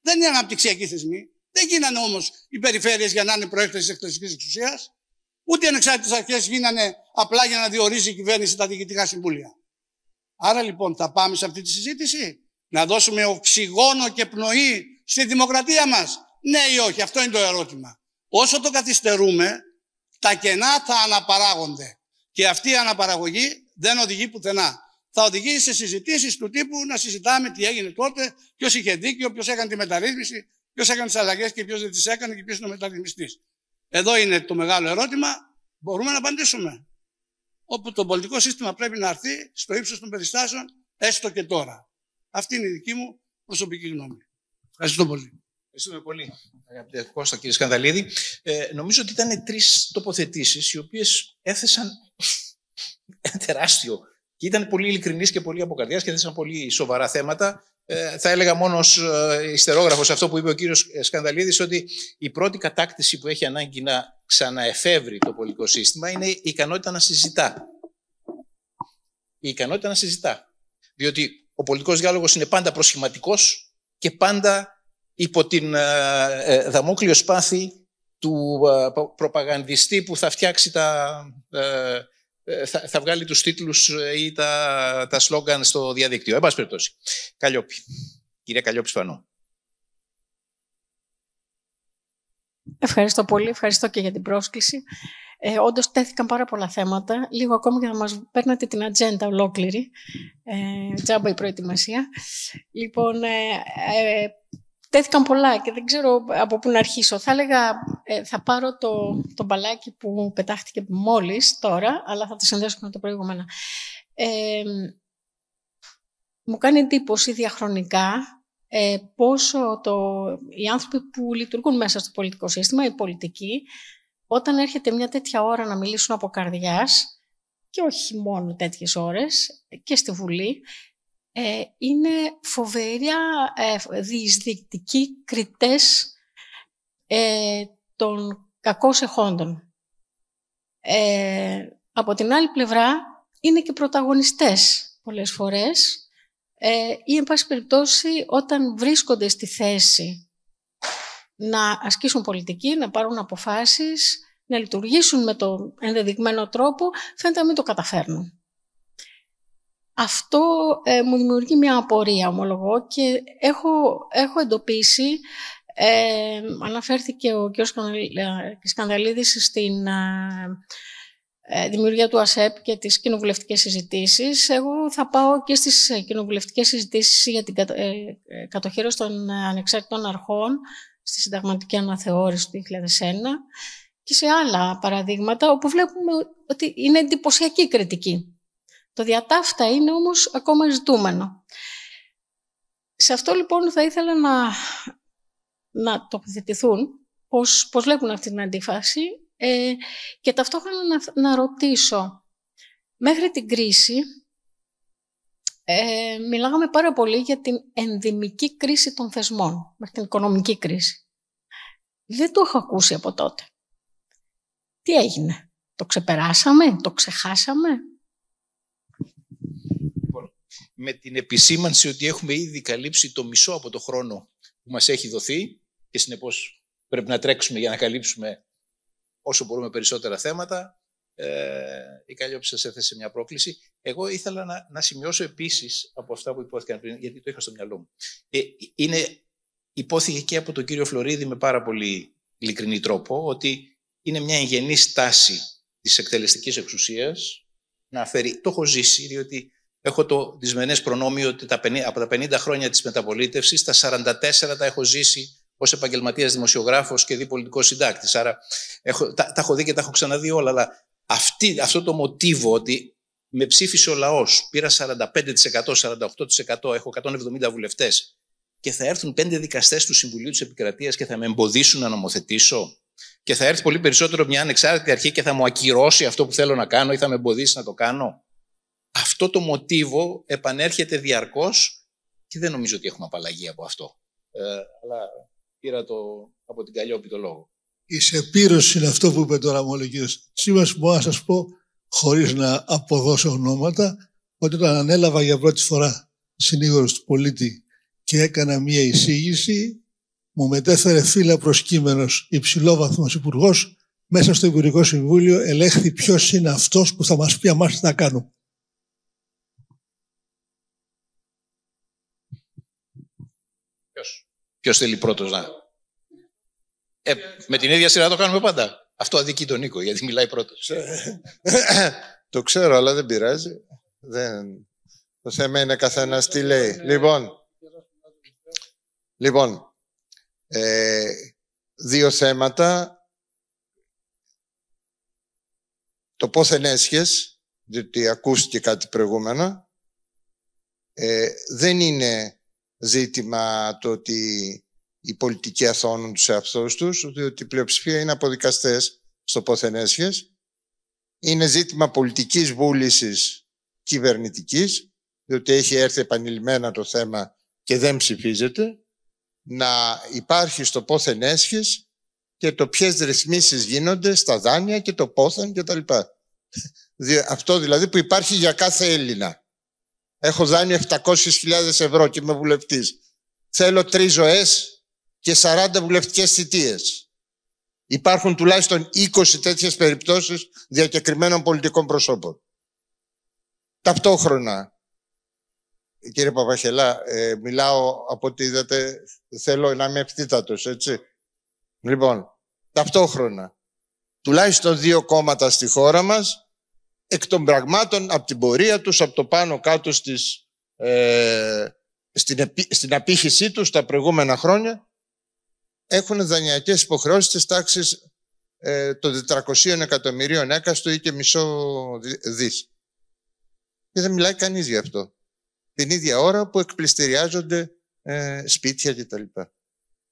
Δεν είναι αναπτυξιακοί θεσμή. Δεν γίνανε όμως οι περιφέρειες για να είναι προέκταση της εκτελεστικής εξουσίας. Ούτε οι ανεξάρτητες αρχές γίνανε απλά για να διορίζει η κυβέρνηση τα διοικητικά συμβούλια. Άρα λοιπόν θα πάμε σε αυτή τη συζήτηση να δώσουμε οξυγόνο και πνοή στη δημοκρατία μας. Ναι ή όχι, αυτό είναι το ερώτημα. Όσο το καθυστερούμε, τα κενά θα αναπαράγονται. Και αυτή η αναπαραγωγή δεν οδηγεί πουθενά. Θα οδηγεί σε συζητήσεις του τύπου να συζητάμε τι έγινε τότε, ποιος είχε δίκιο, ποιος έκανε τη μεταρρύθμιση, ποιος έκανε τις αλλαγές και ποιος δεν τις έκανε και ποιος είναι ο μεταρρυθμιστής. Εδώ είναι το μεγάλο ερώτημα. Μπορούμε να απαντήσουμε. Όπου το πολιτικό σύστημα πρέπει να έρθει στο ύψος των περιστάσεων, έστω και τώρα. Αυτή είναι η δική μου προσωπική γνώμη. Ευχαριστώ πολύ. Ευχαριστούμε πολύ, αγαπητέ Κώστα, κύριε Σκανδαλίδη. Ε, νομίζω ότι ήταν τρεις τοποθετήσεις οι οποίες έθεσαν ένα τεράστιο και ήταν πολύ ειλικρινή και πολύ αποκαρδιάς και έθεσαν πολύ σοβαρά θέματα. Ε, θα έλεγα μόνο ως ε, ιστερόγραφος αυτό που είπε ο κύριος ε, Σκανδαλίδης ότι η πρώτη κατάκτηση που έχει ανάγκη να ξαναεφεύρει το πολιτικό σύστημα είναι η ικανότητα να συζητά. Η ικανότητα να συζητά. Διότι ο πολιτικός διάλογος είναι πάντα προσχηματικός και πάντα υπό την ε, ε, δαμόκλειο σπάθη του ε, προπαγανδιστή που θα φτιάξει τα... Ε, θα, θα, βγάλει τους τίτλους ή τα, τα σλόγγαν στο διαδίκτυο. Εν πάση περιπτώσει. Καλλιόπη. Κυρία Καλλιόπη Σπανό. Ευχαριστώ πολύ. Ευχαριστώ και για την πρόσκληση. Ε, Όντως τέθηκαν πάρα πολλά θέματα. Λίγο ακόμη για να μας παίρνατε την ατζέντα ολόκληρη. Ε, τζάμπα η προετοιμασία. Λοιπόν, ε, τέθηκαν πολλά και δεν ξέρω από πού να αρχίσω. Θα έλεγα, ε, θα πάρω το, το μπαλάκι που πετάχτηκε μόλις τώρα, αλλά θα το συνδέσω με το προηγούμενο. Ε, μου κάνει εντύπωση διαχρονικά ε, πόσο το, οι άνθρωποι που λειτουργούν μέσα στο πολιτικό σύστημα, οι πολιτικοί, όταν έρχεται μια τέτοια ώρα να μιλήσουν από καρδιάς, και όχι μόνο τέτοιες ώρες, και στη Βουλή, ε, είναι φοβερά ε, κριτές ε, των κακώς εχόντων. Ε, από την άλλη πλευρά είναι και πρωταγωνιστές πολλές φορές ε, ή εν πάση περιπτώσει όταν βρίσκονται στη θέση να ασκήσουν πολιτική, να πάρουν αποφάσεις, να λειτουργήσουν με τον ενδεδειγμένο τρόπο, φαίνεται να μην το καταφέρνουν. Αυτό ε, μου δημιουργεί μια απορία, ομολογώ, και έχω, έχω εντοπίσει, ε, αναφέρθηκε ο κ. Ε, Σκανδαλίδης στην ε, δημιουργία του ΑΣΕΠ και τις κοινοβουλευτικές συζητήσεις. Εγώ θα πάω και στις κοινοβουλευτικές συζητήσεις για την ε, κατοχήρωση των ανεξάρτητων αρχών στη συνταγματική αναθεώρηση του 2001 και σε άλλα παραδείγματα όπου βλέπουμε ότι είναι εντυπωσιακή κριτική το διατάφτα είναι όμως ακόμα ζητούμενο. Σε αυτό λοιπόν θα ήθελα να, να τοποθετηθούν πώς, πώς βλέπουν αυτή την αντίφαση ε, και ταυτόχρονα να, να ρωτήσω. Μέχρι την κρίση ε, μιλάγαμε πάρα πολύ για την ενδημική κρίση των θεσμών, μέχρι την οικονομική κρίση. Δεν το έχω ακούσει από τότε. Τι έγινε, το ξεπεράσαμε, το ξεχάσαμε, με την επισήμανση ότι έχουμε ήδη καλύψει το μισό από το χρόνο που μας έχει δοθεί και συνεπώς πρέπει να τρέξουμε για να καλύψουμε όσο μπορούμε περισσότερα θέματα. Ε, η Καλλιόπη σας έθεσε μια πρόκληση. Εγώ ήθελα να, να σημειώσω επίσης από αυτά που υπόθηκαν πριν, γιατί το είχα στο μυαλό μου. Ε, είναι, υπόθηκε και από τον κύριο Φλωρίδη με πάρα πολύ ειλικρινή τρόπο ότι είναι μια εγγενής στάση της εκτελεστικής εξουσίας να φέρει, το έχω ζήσει, διότι Έχω το δυσμενές προνόμιο ότι τα 50, από τα 50 χρόνια της μεταπολίτευσης, τα 44 τα έχω ζήσει ως επαγγελματίας δημοσιογράφος και διπολιτικός συντάκτης. Άρα έχω, τα, έχω δει και τα έχω ξαναδεί όλα, αλλά αυτή, αυτό το μοτίβο ότι με ψήφισε ο λαός, πήρα 45%, 48%, έχω 170 βουλευτές, και θα έρθουν πέντε δικαστές του Συμβουλίου της Επικρατείας και θα με εμποδίσουν να νομοθετήσω και θα έρθει πολύ περισσότερο μια ανεξάρτητη αρχή και θα μου ακυρώσει αυτό που θέλω να κάνω ή θα με εμποδίσει να το κάνω αυτό το μοτίβο επανέρχεται διαρκώς και δεν νομίζω ότι έχουμε απαλλαγή από αυτό. Ε, αλλά πήρα το από την καλλιόπη το λόγο. Η σεπήρωση είναι αυτό που είπε τώρα μου ο κύριος Σήμερα Μπορώ να σας πω, χωρίς να αποδώσω ονόματα, ότι όταν ανέλαβα για πρώτη φορά συνήγορος του πολίτη και έκανα μία εισήγηση, μου μετέφερε φύλλα προσκύμενος υψηλόβαθμος υπουργός μέσα στο Υπουργικό Συμβούλιο ελέγχθη ποιος είναι αυτός που θα μας πει αμάς τι να κάνουμε. Ποιος θέλει πρώτος να. Ε, με την ίδια σειρά το κάνουμε πάντα. Αυτό αδικεί τον Νίκο, γιατί μιλάει πρώτος. το ξέρω, αλλά δεν πειράζει. Δεν... Το θέμα είναι καθένας τι λέει. Λοιπόν, λοιπόν ε, δύο θέματα. Το πώς ενέσχες, διότι ακούστηκε κάτι προηγούμενα, ε, δεν είναι ζήτημα το ότι οι πολιτικοί αθώνουν τους εαυτούς τους, διότι η πλειοψηφία είναι αποδικαστές στο πόθεν Είναι ζήτημα πολιτικής βούλησης κυβερνητικής, διότι έχει έρθει επανειλημμένα το θέμα και δεν ψηφίζεται, να υπάρχει στο πόθεν και το ποιες ρυθμίσεις γίνονται στα δάνεια και το πόθεν κτλ. Αυτό δηλαδή που υπάρχει για κάθε Έλληνα. Έχω δάνειο 700.000 ευρώ και είμαι βουλευτής. Θέλω τρεις ζωές και 40 βουλευτικές θητείες. Υπάρχουν τουλάχιστον 20 τέτοιες περιπτώσεις διακεκριμένων πολιτικών προσώπων. Ταυτόχρονα, κύριε Παπαχελά, ε, μιλάω από ό,τι είδατε, θέλω να είμαι ευθύτατος, έτσι. Λοιπόν, ταυτόχρονα, τουλάχιστον δύο κόμματα στη χώρα μας εκ των πραγμάτων από την πορεία τους, από το πάνω κάτω στις, ε, στην, στην απήχησή τους τα προηγούμενα χρόνια, έχουν δανειακές υποχρεώσεις της τάξης ε, των 400 εκατομμυρίων έκαστο ή και μισό δις. Και δεν μιλάει κανείς γι' αυτό. Την ίδια ώρα που εκπληστηριάζονται ε, σπίτια κτλ.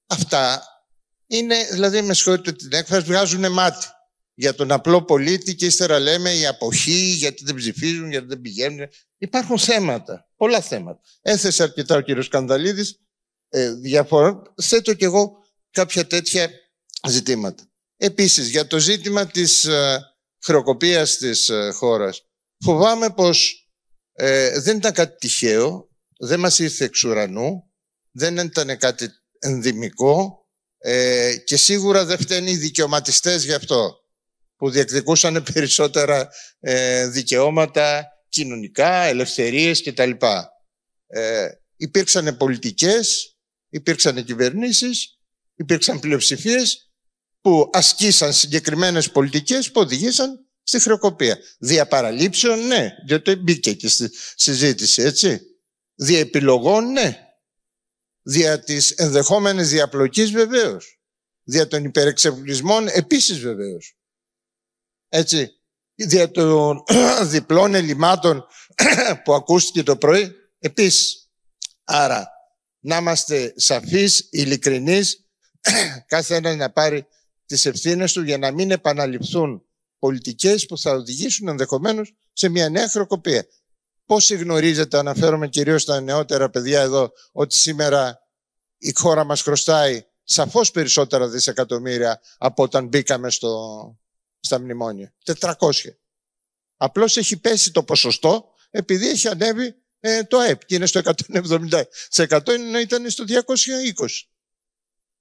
Αυτά είναι, δηλαδή με συγχωρείτε την έκφραση, βγάζουν μάτι για τον απλό πολίτη και ύστερα λέμε η αποχή, γιατί δεν ψηφίζουν, γιατί δεν πηγαίνουν. Υπάρχουν θέματα, πολλά θέματα. Έθεσε αρκετά ο κύριος Κανδαλίδης ε, διαφορά. Θέτω κι εγώ κάποια τέτοια ζητήματα. Επίσης, για το ζήτημα της ε, χρεοκοπίας της ε, χώρας. Φοβάμαι πως ε, δεν ήταν κάτι τυχαίο, δεν μας ήρθε εξ ουρανού, δεν ήταν κάτι ενδυμικό ε, και σίγουρα δεν φταίνει οι δικαιωματιστές γι' αυτό που διεκδικούσαν περισσότερα ε, δικαιώματα κοινωνικά, ελευθερίες κτλ. Ε, υπήρξαν πολιτικές, υπήρξαν κυβερνήσεις, υπήρξαν πλειοψηφίες που ασκήσαν συγκεκριμένες πολιτικές που οδηγήσαν στη χρεοκοπία. Δια παραλήψεων, ναι, διότι μπήκε και στη συζήτηση, έτσι. Δια επιλογών, ναι. Δια της ενδεχόμενης διαπλοκής, βεβαίως. Δια των υπερεξευγλισμών, επίσης βεβαίως έτσι, δια των διπλών ελλημάτων που ακούστηκε το πρωί, επίσης. Άρα, να είμαστε σαφείς, ειλικρινείς, κάθε ένας να πάρει τις ευθύνες του για να μην επαναληφθούν πολιτικές που θα οδηγήσουν ενδεχομένως σε μια νέα χροκοπία. Πώς γνωρίζετε, αναφέρομαι κυρίως στα νεότερα παιδιά εδώ, ότι σήμερα η χώρα μας χρωστάει σαφώς περισσότερα δισεκατομμύρια από όταν μπήκαμε στο, στα μνημόνια. 400. Απλώς έχει πέσει το ποσοστό επειδή έχει ανέβει ε, το ΑΕΠ και είναι στο 170%. Ενώ ήταν στο 220.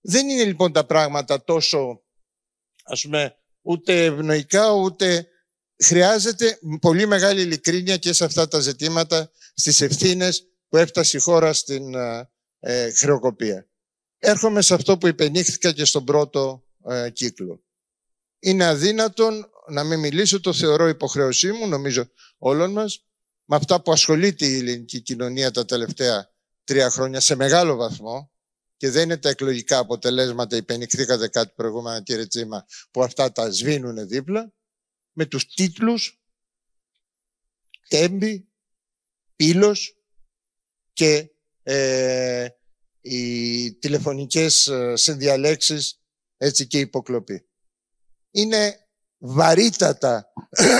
Δεν είναι λοιπόν τα πράγματα τόσο, ας πούμε, ούτε ευνοϊκά, ούτε χρειάζεται πολύ μεγάλη ειλικρίνεια και σε αυτά τα ζητήματα, στις ευθύνες που έφτασε η χώρα στην ε, ε, χρεοκοπία. Έρχομαι σε αυτό που υπενήχθηκα και στον πρώτο ε, κύκλο είναι αδύνατον να μην μιλήσω, το θεωρώ υποχρέωσή μου, νομίζω όλων μας, με αυτά που ασχολείται η ελληνική κοινωνία τα τελευταία τρία χρόνια σε μεγάλο βαθμό και δεν είναι τα εκλογικά αποτελέσματα, υπενηχθήκατε κάτι προηγούμενα κύριε Τσίμα, που αυτά τα σβήνουν δίπλα, με τους τίτλους «Τέμπη», «Πύλος» και ε, οι τηλεφωνικές ε, συνδιαλέξεις, έτσι και υποκλοπή είναι βαρύτατα,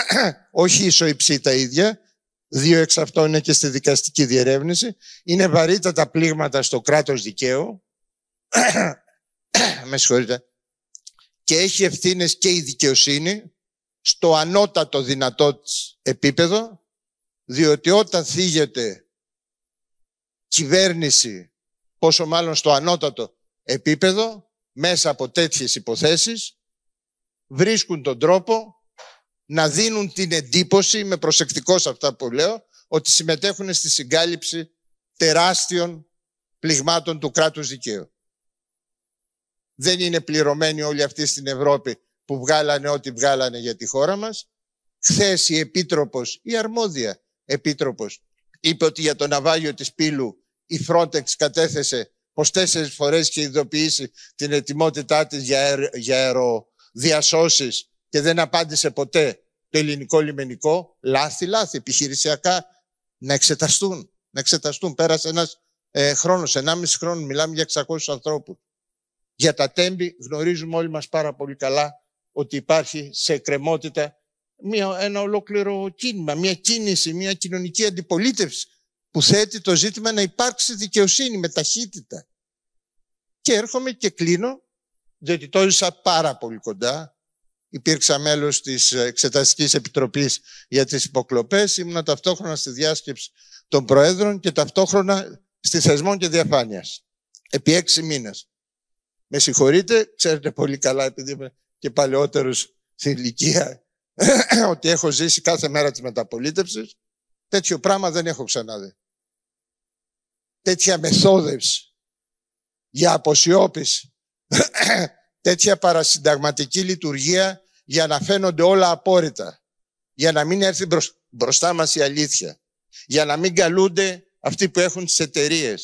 όχι ισοϊψή τα ίδια, δύο εξ αυτών είναι και στη δικαστική διερεύνηση, είναι βαρύτατα πλήγματα στο κράτος δικαίου, με συγχωρείτε, και έχει ευθύνες και η δικαιοσύνη στο ανώτατο δυνατό επίπεδο, διότι όταν θίγεται κυβέρνηση, πόσο μάλλον στο ανώτατο επίπεδο, μέσα από τέτοιες υποθέσεις, βρίσκουν τον τρόπο να δίνουν την εντύπωση, με προσεκτικός σε αυτά που λέω, ότι συμμετέχουν στη συγκάλυψη τεράστιων πληγμάτων του κράτους δικαίου. Δεν είναι πληρωμένοι όλοι αυτοί στην Ευρώπη που βγάλανε ό,τι βγάλανε για τη χώρα μας. Χθες η Επίτροπος, η αρμόδια Επίτροπος, είπε ότι για το ναυάγιο της Πύλου η Frontex κατέθεσε πως τέσσερις φορές και ειδοποιήσει την ετοιμότητά της για, αερο, για αερο διασώσεις και δεν απάντησε ποτέ το ελληνικό λιμενικό, λάθη, λάθη, επιχειρησιακά να εξεταστούν. Να εξεταστούν. Πέρασε ένας ε, χρόνος, ενάμιση χρόνο, μιλάμε για 600 ανθρώπους. Για τα τέμπη γνωρίζουμε όλοι μας πάρα πολύ καλά ότι υπάρχει σε κρεμότητα μια, ένα ολόκληρο κίνημα, μια κίνηση, μια κοινωνική αντιπολίτευση που θέτει το ζήτημα να υπάρξει δικαιοσύνη με ταχύτητα. Και έρχομαι και κλείνω διότι το ζήσα πάρα πολύ κοντά. Υπήρξα μέλος της Εξεταστικής Επιτροπής για τις υποκλοπές, Ήμουν ταυτόχρονα στη διάσκεψη των Προέδρων και ταυτόχρονα στη Θεσμών και Διαφάνειας. Επί έξι μήνες. Με συγχωρείτε, ξέρετε πολύ καλά, επειδή είμαι και παλαιότερος στην ηλικία, ότι έχω ζήσει κάθε μέρα της μεταπολίτευσης. Τέτοιο πράγμα δεν έχω ξαναδεί. Τέτοια μεθόδευση για αποσιώπηση τέτοια παρασυνταγματική λειτουργία για να φαίνονται όλα απόρριτα. Για να μην έρθει μπροστά μας η αλήθεια. Για να μην καλούνται αυτοί που έχουν τις εταιρείες.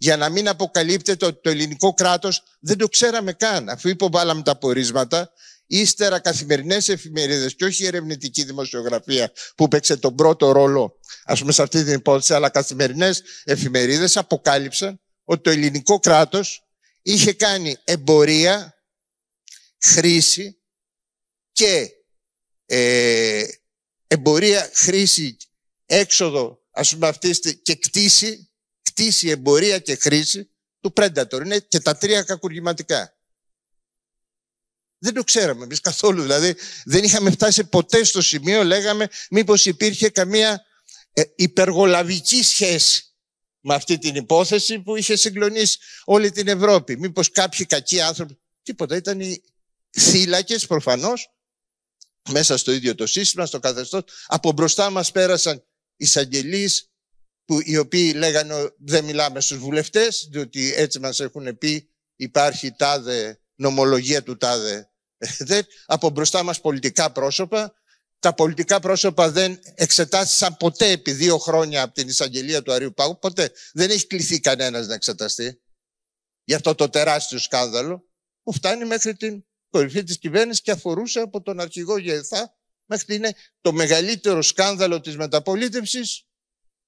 Για να μην αποκαλύπτεται ότι το ελληνικό κράτος δεν το ξέραμε καν. Αφού υποβάλαμε τα πορίσματα, ύστερα καθημερινές εφημερίδες και όχι η ερευνητική δημοσιογραφία που παίξε τον πρώτο ρόλο, ας πούμε σε αυτή την υπόθεση, αλλά καθημερινές εφημερίδες αποκάλυψαν ότι το ελληνικό κράτος είχε κάνει εμπορία, χρήση και ε, εμπορία, χρήση, έξοδο, ας πούμε και κτήση, κτήση, εμπορία και χρήση του Predator. Είναι και τα τρία κακουργηματικά. Δεν το ξέραμε εμείς καθόλου. Δηλαδή δεν είχαμε φτάσει ποτέ στο σημείο, λέγαμε, μήπως υπήρχε καμία ε, υπεργολαβική σχέση με αυτή την υπόθεση που είχε συγκλονίσει όλη την Ευρώπη. Μήπως κάποιοι κακοί άνθρωποι, τίποτα, ήταν οι θύλακες προφανώς μέσα στο ίδιο το σύστημα, στο καθεστώς. Από μπροστά μας πέρασαν εισαγγελείς που, οι οποίοι λέγανε δεν μιλάμε στους βουλευτές, διότι έτσι μας έχουν πει υπάρχει τάδε νομολογία του τάδε. Ε, από μπροστά μας πολιτικά πρόσωπα τα πολιτικά πρόσωπα δεν εξετάστησαν ποτέ επί δύο χρόνια από την εισαγγελία του Αρίου Πάγου. Ποτέ δεν έχει κληθεί κανένας να εξεταστεί για αυτό το τεράστιο σκάνδαλο που φτάνει μέχρι την κορυφή της κυβέρνησης και αφορούσε από τον αρχηγό Γεθά μέχρι είναι το μεγαλύτερο σκάνδαλο της μεταπολίτευσης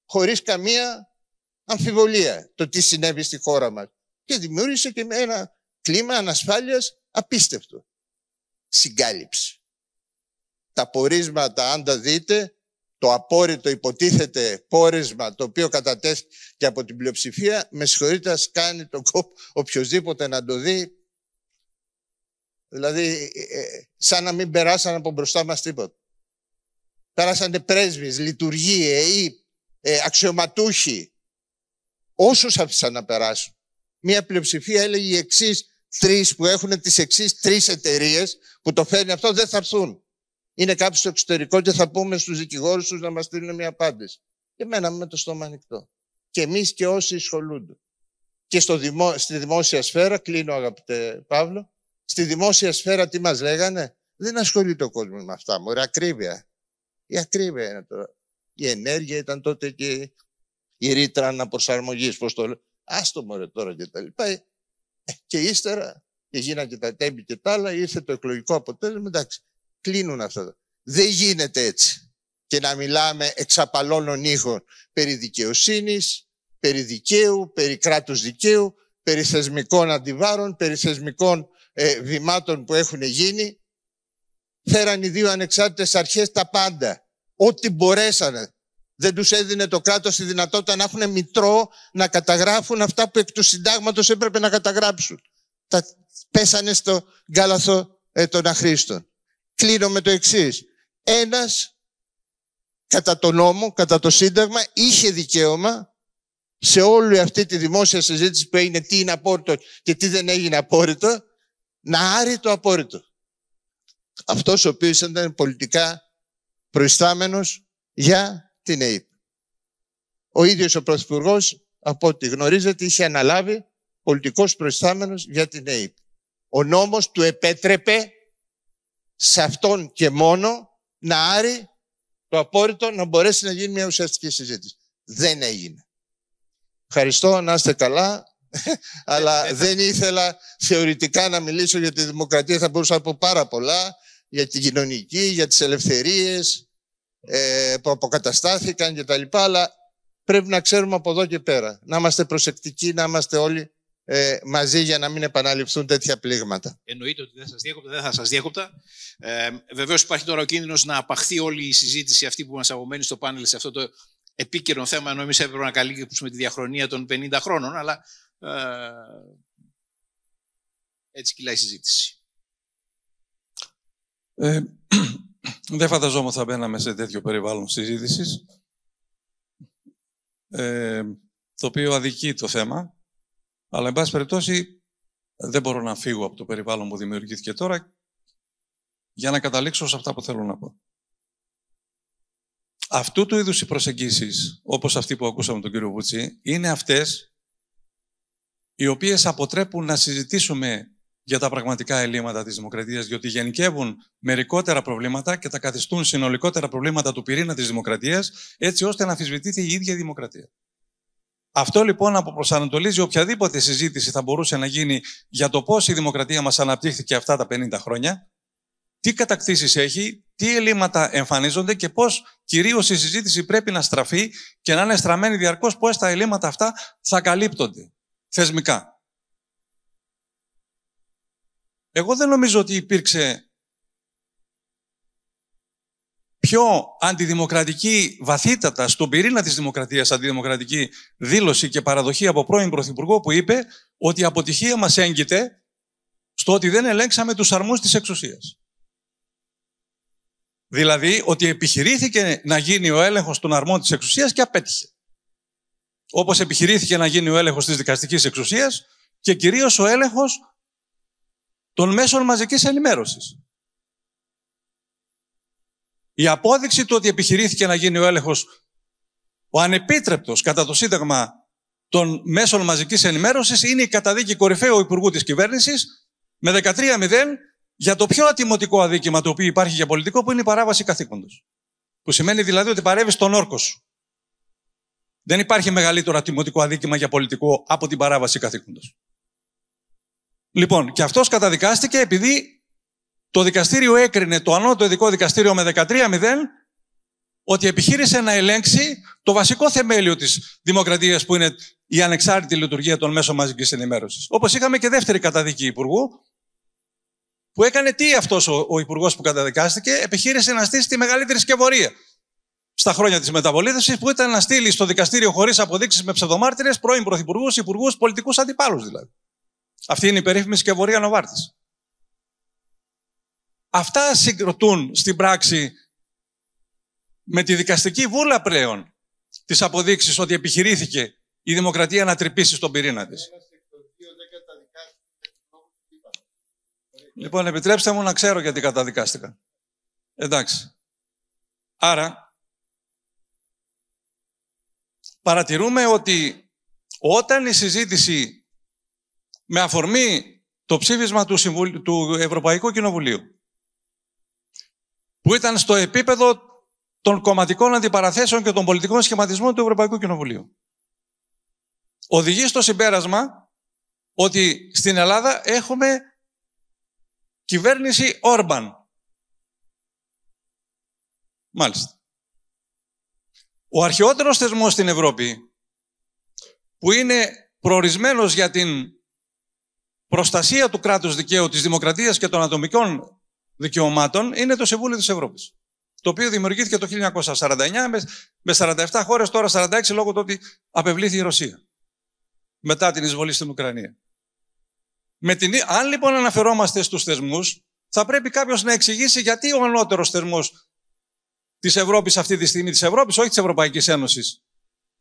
χωρίς καμία αμφιβολία το τι συνέβη στη χώρα μας. Και δημιούργησε και ένα κλίμα ανασφάλειας απίστευτο. Συγκάλυψη τα πορίσματα, αν τα δείτε, το απόρριτο υποτίθεται πόρισμα το οποίο κατατέθηκε από την πλειοψηφία, με συγχωρείτε κάνει τον κόπο οποιοδήποτε να το δει. Δηλαδή, ε, ε, σαν να μην περάσαν από μπροστά μας τίποτα. Πέρασαν πρέσβεις, λειτουργοί, ΕΕ, ε, αξιωματούχοι. Όσους άφησαν να περάσουν. Μία πλειοψηφία έλεγε οι εξής τρεις που έχουν τις εξής τρεις εταιρείες που το φέρνει αυτό δεν θα έρθουν είναι κάποιο στο εξωτερικό και θα πούμε στους δικηγόρους τους να μας στείλουν μια απάντηση. Και μέναμε με το στόμα ανοιχτό. Και εμείς και όσοι ασχολούνται. Και στο δημο... στη δημόσια σφαίρα, κλείνω αγαπητέ Παύλο, στη δημόσια σφαίρα τι μας λέγανε, δεν ασχολείται ο κόσμος με αυτά, μωρέ, ακρίβεια. Η ακρίβεια είναι τώρα. Η ενέργεια ήταν τότε και η ρήτρα αναπροσαρμογής, πώς το λέω. Άστο μωρέ τώρα και τα λοιπά. Ε, και ύστερα, και γίνανε και τα τέμπη και τα άλλα, ήρθε το εκλογικό αποτέλεσμα, εντάξει κλείνουν αυτό. Δεν γίνεται έτσι. Και να μιλάμε εξαπαλώνων ήχων περί δικαιοσύνης, περί δικαίου, περί κράτους δικαίου, περί θεσμικών αντιβάρων, περί θεσμικών ε, βημάτων που έχουν γίνει. Φέραν οι δύο ανεξάρτητες αρχές τα πάντα. Ό,τι μπορέσανε. Δεν τους έδινε το κράτος τη δυνατότητα να έχουν μητρό να καταγράφουν αυτά που εκ του συντάγματος έπρεπε να καταγράψουν. Τα πέσανε στο γκάλαθο ε, των αχρήστων κλείνω με το εξής. Ένας, κατά τον νόμο, κατά το Σύνταγμα, είχε δικαίωμα σε όλη αυτή τη δημόσια συζήτηση που έγινε τι είναι απόρριτο και τι δεν έγινε απόρριτο, να άρει το απόρριτο. Αυτός ο οποίος ήταν πολιτικά προϊστάμενος για την ΕΕΠ. Ο ίδιος ο Πρωθυπουργός, από ό,τι γνωρίζετε, είχε αναλάβει πολιτικός προϊστάμενος για την ΕΕΠ. Ο νόμος του επέτρεπε σε αυτόν και μόνο να άρει το απόρριτο να μπορέσει να γίνει μια ουσιαστική συζήτηση. Δεν έγινε. Ευχαριστώ, να είστε καλά. Αλλά ε, ε, ε. δεν ήθελα θεωρητικά να μιλήσω για τη δημοκρατία. Θα μπορούσα να πω πάρα πολλά για την κοινωνική, για τις ελευθερίες ε, που αποκαταστάθηκαν κτλ. Αλλά πρέπει να ξέρουμε από εδώ και πέρα. Να είμαστε προσεκτικοί, να είμαστε όλοι ε, μαζί για να μην επαναληφθούν τέτοια πλήγματα. Εννοείται ότι δεν σας διέκοπτα, δεν θα σας διέκοπτα. Ε, βεβαίως υπάρχει τώρα ο κίνδυνος να απαχθεί όλη η συζήτηση αυτή που μας απομένει στο πάνελ σε αυτό το επίκαιρο θέμα, ενώ εμείς έπρεπε να καλύψουμε τη διαχρονία των 50 χρόνων, αλλά ε, έτσι κυλάει η συζήτηση. Ε, δεν φανταζόμουν θα μπαίναμε σε τέτοιο περιβάλλον συζήτησης, ε, το οποίο αδικεί το θέμα αλλά, εν πάση περιπτώσει, δεν μπορώ να φύγω από το περιβάλλον που δημιουργήθηκε τώρα για να καταλήξω σε αυτά που θέλω να πω. Αυτού του είδους οι προσεγγίσεις, όπως αυτή που ακούσαμε τον κύριο Βουτσί, είναι αυτές οι οποίες αποτρέπουν να συζητήσουμε για τα πραγματικά ελλείμματα της δημοκρατίας, διότι γενικεύουν μερικότερα προβλήματα και τα καθιστούν συνολικότερα προβλήματα του πυρήνα της δημοκρατίας, έτσι ώστε να αφισβητείται η ίδια η δημοκρατία. Αυτό λοιπόν αποπροσανατολίζει οποιαδήποτε συζήτηση θα μπορούσε να γίνει για το πώς η δημοκρατία μας αναπτύχθηκε αυτά τα 50 χρόνια, τι κατακτήσεις έχει, τι ελλείμματα εμφανίζονται και πώς κυρίως η συζήτηση πρέπει να στραφεί και να είναι στραμμένη διαρκώς πώς τα ελλείμματα αυτά θα καλύπτονται θεσμικά. Εγώ δεν νομίζω ότι υπήρξε πιο αντιδημοκρατική, βαθύτατα στον πυρήνα της δημοκρατίας αντιδημοκρατική δήλωση και παραδοχή από πρώην Πρωθυπουργό που είπε ότι η αποτυχία μας έγκυται στο ότι δεν ελέγξαμε τους αρμούς της εξουσίας. Δηλαδή ότι επιχειρήθηκε να γίνει ο έλεγχος των αρμών της εξουσίας και απέτυχε. Όπως επιχειρήθηκε να γίνει ο έλεγχος της δικαστικής εξουσίας και κυρίως ο έλεγχος των μέσων μαζικής ενημέρωσης. Η απόδειξη του ότι επιχειρήθηκε να γίνει ο έλεγχος ο ανεπίτρεπτος κατά το Σύνταγμα των μέσων μαζικής ενημέρωσης είναι η καταδίκη κορυφαίου Υπουργού της κυβέρνησης, με 13-0 για το πιο ατιμωτικό αδίκημα το οποίο υπάρχει για πολιτικό που είναι η παράβαση καθήκοντος. Που σημαίνει δηλαδή ότι παρεύεις τον όρκο σου. Δεν υπάρχει μεγαλύτερο ατιμωτικό αδίκημα για πολιτικό από την παράβαση καθήκοντος. Λοιπόν, και αυτός καταδικάστηκε επειδή το δικαστήριο έκρινε το ανώτο ειδικό δικαστήριο με 13-0 ότι επιχείρησε να ελέγξει το βασικό θεμέλιο της δημοκρατίας που είναι η ανεξάρτητη λειτουργία των μέσων μαζικής ενημέρωσης. Όπως είχαμε και δεύτερη καταδίκη υπουργού, που έκανε τι αυτός ο, ο υπουργός που καταδικάστηκε, επιχείρησε να στήσει τη μεγαλύτερη σκευωρία στα χρόνια της μεταπολίτευση, που ήταν να στείλει στο δικαστήριο χωρίς αποδείξεις με ψευδομάρτυρες πρώην πρωθυπουργούς, υπουργούς, πολιτικούς αντιπάλους δηλαδή. Αυτή είναι η περίφημη σκευωρία Νοβάρτης. Αυτά συγκροτούν στην πράξη με τη δικαστική βούλα πλέον της αποδείξεις ότι επιχειρήθηκε η δημοκρατία να τρυπήσει στον πυρήνα της. Λοιπόν, επιτρέψτε μου να ξέρω γιατί καταδικάστηκα. Εντάξει. Άρα, παρατηρούμε ότι όταν η συζήτηση με αφορμή το ψήφισμα του, του Ευρωπαϊκού Κοινοβουλίου που ήταν στο επίπεδο των κομματικών αντιπαραθέσεων και των πολιτικών σχηματισμών του Ευρωπαϊκού Κοινοβουλίου. Οδηγεί στο συμπέρασμα ότι στην Ελλάδα έχουμε κυβέρνηση Όρμπαν. Μάλιστα. Ο αρχαιότερος θεσμός στην Ευρώπη, που είναι προορισμένος για την προστασία του κράτους δικαίου, της δημοκρατίας και των ατομικών δικαιωμάτων είναι το Συμβούλιο της Ευρώπης. Το οποίο δημιουργήθηκε το 1949 με 47 χώρες, τώρα 46 λόγω του ότι απευλήθη η Ρωσία. Μετά την εισβολή στην Ουκρανία. Με την... Αν λοιπόν αναφερόμαστε στους θεσμούς, θα πρέπει κάποιος να εξηγήσει γιατί ο ανώτερος θεσμός της Ευρώπης αυτή τη στιγμή, της Ευρώπης, όχι της Ευρωπαϊκής Ένωσης,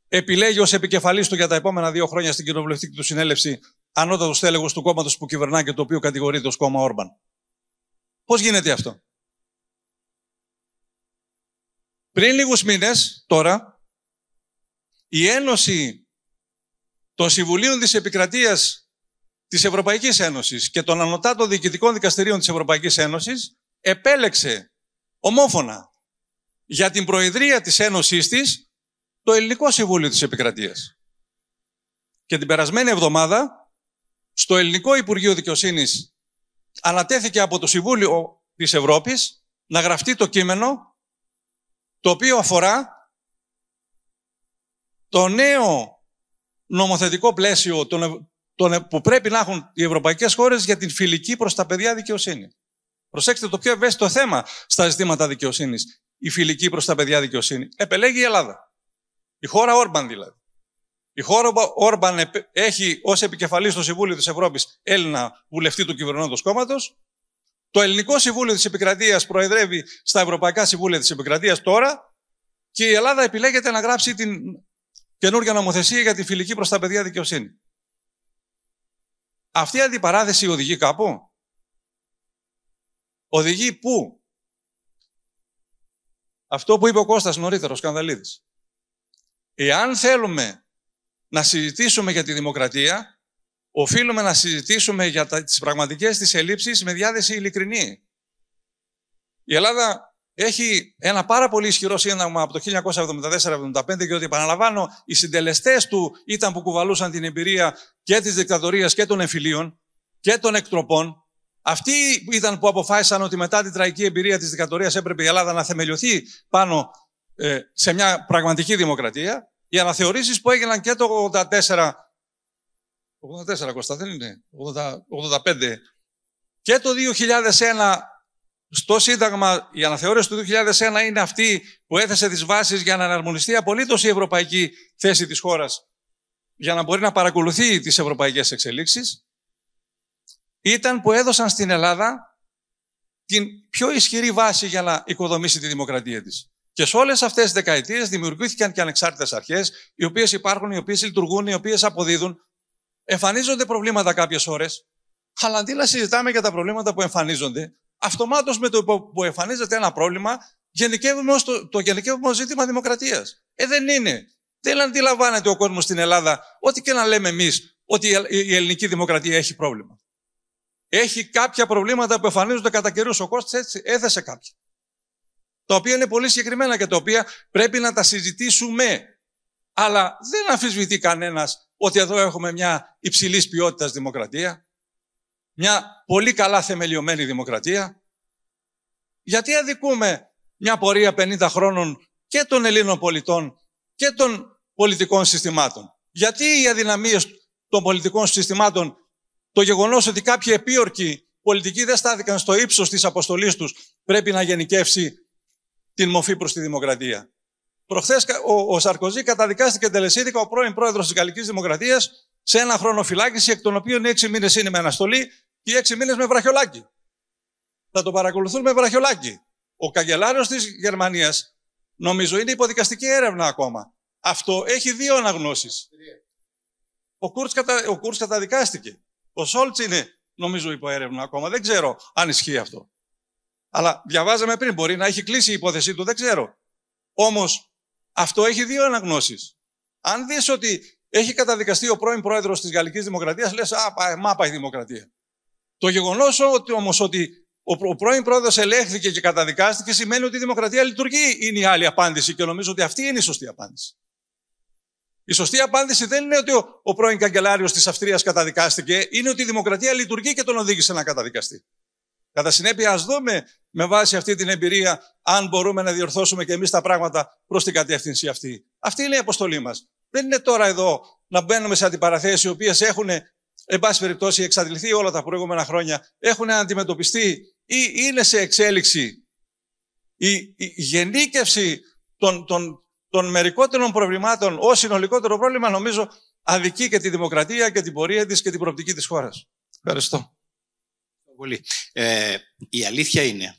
επιλέγει ως επικεφαλής του για τα επόμενα δύο χρόνια στην κοινοβουλευτική του συνέλευση ανώτατους στέλεγο του κόμματος που κυβερνά και το οποίο κατηγορείται ως κόμμα Όρμπαν. Πώς γίνεται αυτό. Πριν λίγους μήνες, τώρα, η Ένωση των Συμβουλίων της Επικρατείας της Ευρωπαϊκής Ένωσης και των Ανωτάτων Διοικητικών Δικαστηρίων της Ευρωπαϊκής Ένωσης επέλεξε ομόφωνα για την Προεδρία της Ένωσής της το Ελληνικό Συμβούλιο της Επικρατείας. Και την περασμένη εβδομάδα, στο Ελληνικό Υπουργείο Δικαιοσύνης ανατέθηκε από το Συμβούλιο της Ευρώπης να γραφτεί το κείμενο το οποίο αφορά το νέο νομοθετικό πλαίσιο που πρέπει να έχουν οι ευρωπαϊκές χώρες για την φιλική προς τα παιδιά δικαιοσύνη. Προσέξτε το πιο ευαίσθητο θέμα στα ζητήματα δικαιοσύνης. Η φιλική προς τα παιδιά δικαιοσύνη. Επελέγει η Ελλάδα. Η χώρα Όρμπαν δηλαδή. Η χώρα Όρμπαν έχει ως επικεφαλής στο Συμβούλιο της Ευρώπης Έλληνα βουλευτή του κυβερνώντος κόμματος. Το Ελληνικό Συμβούλιο της Επικρατείας προεδρεύει στα Ευρωπαϊκά Συμβούλια της Επικρατείας τώρα. Και η Ελλάδα επιλέγεται να γράψει την καινούργια νομοθεσία για τη φιλική προς τα παιδιά δικαιοσύνη. Αυτή η αντιπαράθεση οδηγεί κάπου. Οδηγεί πού. Αυτό που είπε ο Κώστας νωρίτερα, ο Σκανδαλίδης. Εάν θέλουμε να συζητήσουμε για τη δημοκρατία, οφείλουμε να συζητήσουμε για τι τις πραγματικές της ελλείψεις με διάθεση ειλικρινή. Η Ελλάδα έχει ένα πάρα πολύ ισχυρό σύνταγμα από το 1974 1975 και ότι επαναλαμβάνω, οι συντελεστές του ήταν που κουβαλούσαν την εμπειρία και της δικτατορίας και των εμφυλίων και των εκτροπών. Αυτοί ήταν που αποφάσισαν ότι μετά την τραγική εμπειρία της δικτατορίας έπρεπε η Ελλάδα να θεμελιωθεί πάνω ε, σε μια πραγματική δημοκρατία οι αναθεωρήσεις που έγιναν και το 84, 84 Κώστα δεν είναι, 85, και το 2001 στο Σύνταγμα, η αναθεώρηση του 2001 είναι αυτή που έθεσε τις βάσεις για να αναρμονιστεί απολύτως η ευρωπαϊκή θέση της χώρας για να μπορεί να παρακολουθεί τις ευρωπαϊκές εξελίξεις, ήταν που έδωσαν στην Ελλάδα την πιο ισχυρή βάση για να οικοδομήσει τη δημοκρατία της. Και σε όλες αυτές τις δεκαετίες δημιουργήθηκαν και ανεξάρτητες αρχές, οι οποίες υπάρχουν, οι οποίες λειτουργούν, οι οποίες αποδίδουν. Εμφανίζονται προβλήματα κάποιες ώρες, αλλά αντί να συζητάμε για τα προβλήματα που εμφανίζονται, αυτομάτως με το που εμφανίζεται ένα πρόβλημα, γενικεύουμε ως το, το γενικεύουμε ως ζήτημα δημοκρατίας. Ε, δεν είναι. Δεν αντιλαμβάνεται ο κόσμος στην Ελλάδα, ό,τι και να λέμε εμείς, ότι η ελληνική δημοκρατία έχει πρόβλημα. Έχει κάποια προβλήματα που εμφανίζονται κατά καιρούς. Ο Κώστας έτσι έθεσε κάποια τα οποία είναι πολύ συγκεκριμένα και τα οποία πρέπει να τα συζητήσουμε. Αλλά δεν αμφισβητεί κανένας ότι εδώ έχουμε μια υψηλής ποιότητας δημοκρατία, μια πολύ καλά θεμελιωμένη δημοκρατία. Γιατί αδικούμε μια πορεία 50 χρόνων και των Ελλήνων πολιτών και των πολιτικών συστημάτων. Γιατί οι αδυναμίες των πολιτικών συστημάτων, το γεγονός ότι κάποιοι επίορκοι πολιτικοί δεν στάθηκαν στο ύψος της αποστολής τους, πρέπει να γενικεύσει την μοφή προς τη δημοκρατία. Προχθές ο, ο Σαρκοζή καταδικάστηκε τελεσίδικα ο πρώην πρόεδρος της Γαλλικής Δημοκρατίας σε ένα χρόνο φυλάκιση, εκ των οποίων έξι μήνες είναι με αναστολή και έξι μήνες με βραχιολάκι. Θα το παρακολουθούν με βραχιολάκι. Ο καγκελάριος της Γερμανίας, νομίζω, είναι υποδικαστική έρευνα ακόμα. Αυτό έχει δύο αναγνώσεις. Ο Κούρτς, κατα... καταδικάστηκε. Ο Σόλτς είναι, νομίζω, υπό έρευνα ακόμα. Δεν ξέρω αν ισχύει αυτό. Αλλά διαβάζαμε πριν, μπορεί να έχει κλείσει η υπόθεσή του, δεν ξέρω. Όμως αυτό έχει δύο αναγνώσεις. Αν δεις ότι έχει καταδικαστεί ο πρώην πρόεδρος της Γαλλικής Δημοκρατίας, λες, α, πάει η δημοκρατία. Το γεγονός όμως ότι ο πρώην πρόεδρος ελέγχθηκε και καταδικάστηκε σημαίνει ότι η δημοκρατία λειτουργεί. Είναι η άλλη απάντηση και νομίζω ότι αυτή είναι η σωστή απάντηση. Η σωστή απάντηση δεν είναι ότι ο, ο πρώην καγκελάριος της Αυστρίας καταδικάστηκε, είναι ότι η δημοκρατία λειτουργεί και τον οδήγησε να καταδικαστεί. Κατά συνέπεια, ας δούμε με βάση αυτή την εμπειρία αν μπορούμε να διορθώσουμε και εμείς τα πράγματα προς την κατεύθυνση αυτή. Αυτή είναι η αποστολή μας. Δεν είναι τώρα εδώ να μπαίνουμε σε αντιπαραθέσεις οι οποίες έχουν, εν πάση περιπτώσει, εξαντληθεί όλα τα προηγούμενα χρόνια, έχουν αντιμετωπιστεί ή είναι σε εξέλιξη. Η, η γενίκευση των, των, των μερικότερων προβλημάτων ως συνολικότερο πρόβλημα νομίζω αδικεί και τη δημοκρατία και την πορεία της και την προοπτική της χώρας. Ευχαριστώ πολύ. Ε, η αλήθεια είναι,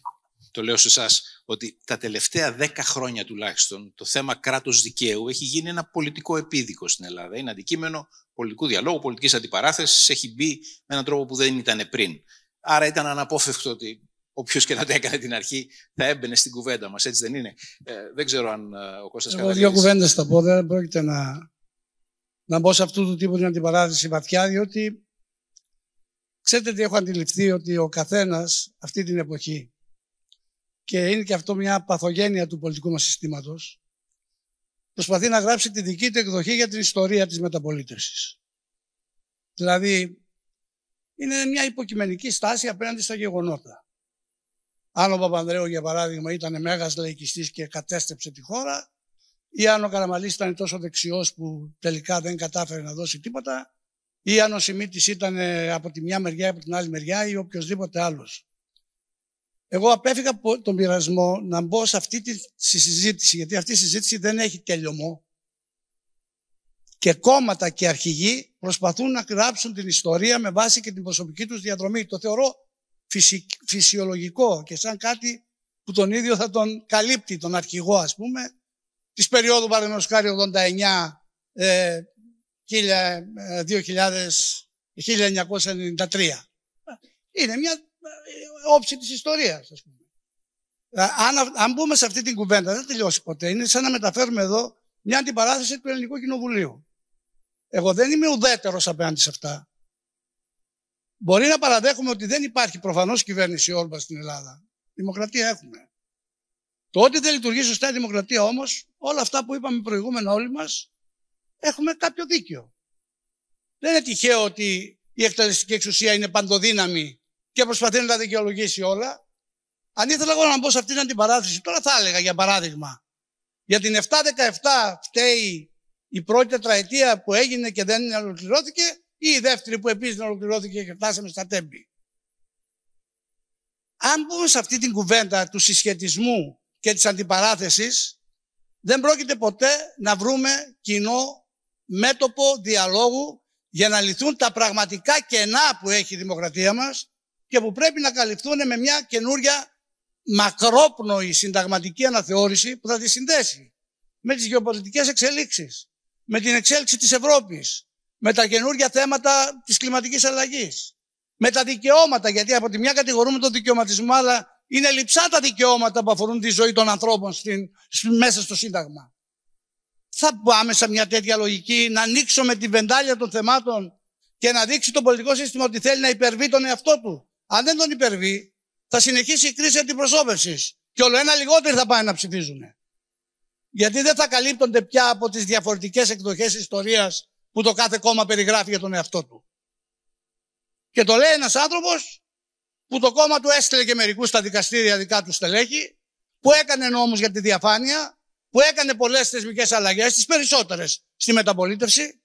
το λέω σε εσάς, ότι τα τελευταία δέκα χρόνια τουλάχιστον το θέμα κράτος δικαίου έχει γίνει ένα πολιτικό επίδικο στην Ελλάδα. Είναι αντικείμενο πολιτικού διαλόγου, πολιτικής αντιπαράθεσης έχει μπει με έναν τρόπο που δεν ήταν πριν. Άρα ήταν αναπόφευκτο ότι Όποιος και να το έκανε την αρχή θα έμπαινε στην κουβέντα μας, έτσι δεν είναι. Ε, δεν ξέρω αν ε, ο Κώστας Εγώ δύο κουβέντες θα πω. Δεν πρόκειται να, να μπω σε αυτού του τύπου την αντιπαράθεση βαθιά, διότι Ξέρετε τι έχω αντιληφθεί ότι ο καθένας αυτή την εποχή και είναι και αυτό μια παθογένεια του πολιτικού μας συστήματος προσπαθεί να γράψει τη δική του εκδοχή για την ιστορία της μεταπολίτευσης. Δηλαδή, είναι μια υποκειμενική στάση απέναντι στα γεγονότα. Αν ο Παπανδρέου, για παράδειγμα, ήταν μέγας λαϊκιστής και κατέστρεψε τη χώρα, ή αν ο Καραμαλής ήταν τόσο δεξιός που τελικά δεν κατάφερε να δώσει τίποτα, ή αν ο Σιμίτης ήταν ε, από τη μια μεριά ή από την άλλη μεριά ή οποιοδήποτε άλλος. Εγώ απέφυγα τον πειρασμό να μπω σε αυτή τη συζήτηση, γιατί αυτή η συζήτηση δεν έχει τελειωμό. Και κόμματα και αρχηγοί προσπαθούν να γράψουν την ιστορία με βάση και την προσωπική τους διαδρομή. Το θεωρώ φυσιολογικό και σαν κάτι που τον ίδιο θα τον καλύπτει, τον αρχηγό ας πούμε, της περίοδου παραδείγματος 89 ε, 1993. Ε, Είναι μια ε, όψη της ιστορίας, ας πούμε. Ε, αν, αν μπούμε σε αυτή την κουβέντα, δεν τελειώσει ποτέ. Είναι σαν να μεταφέρουμε εδώ μια αντιπαράθεση του Ελληνικού Κοινοβουλίου. Εγώ δεν είμαι ουδέτερος απέναντι σε αυτά. Μπορεί να παραδέχουμε ότι δεν υπάρχει προφανώς κυβέρνηση όρμπα στην Ελλάδα. Δημοκρατία έχουμε. Το ότι δεν λειτουργεί σωστά η δημοκρατία όμως, όλα αυτά που είπαμε προηγούμενα όλοι μας, έχουμε κάποιο δίκιο. Δεν είναι τυχαίο ότι η εκτελεστική εξουσία είναι παντοδύναμη και προσπαθεί να τα δικαιολογήσει όλα. Αν ήθελα εγώ να μπω σε αυτήν την αντιπαράθεση, τώρα θα έλεγα για παράδειγμα. Για την 7-17 φταίει η πρώτη τετραετία που έγινε και δεν ολοκληρώθηκε ή η δεύτερη που επίσης δεν ολοκληρώθηκε και φτάσαμε στα τέμπη. Αν μπούμε σε αυτή την κουβέντα του συσχετισμού και της αντιπαράθεσης, δεν πρόκειται ποτέ να βρούμε κοινό μέτωπο διαλόγου για να λυθούν τα πραγματικά κενά που έχει η δημοκρατία μας και που πρέπει να καλυφθούν με μια καινούρια μακρόπνοη συνταγματική αναθεώρηση που θα τη συνδέσει με τις γεωπολιτικές εξελίξεις, με την εξέλιξη της Ευρώπης, με τα καινούργια θέματα της κλιματικής αλλαγής, με τα δικαιώματα, γιατί από τη μια κατηγορούμε τον δικαιωματισμό, αλλά είναι λειψά τα δικαιώματα που αφορούν τη ζωή των ανθρώπων μέσα στο Σύνταγμα θα πάμε σε μια τέτοια λογική να ανοίξουμε τη βεντάλια των θεμάτων και να δείξει το πολιτικό σύστημα ότι θέλει να υπερβεί τον εαυτό του. Αν δεν τον υπερβεί, θα συνεχίσει η κρίση αντιπροσώπευσης. Και όλο ένα λιγότεροι θα πάνε να ψηφίζουν. Γιατί δεν θα καλύπτονται πια από τις διαφορετικές εκδοχές ιστορίας που το κάθε κόμμα περιγράφει για τον εαυτό του. Και το λέει ένας άνθρωπος που το κόμμα του έστειλε και μερικούς στα δικαστήρια δικά του στελέχη, που έκανε νόμους για τη διαφάνεια, που έκανε πολλές θεσμικές αλλαγές, τις περισσότερες στη μεταπολίτευση,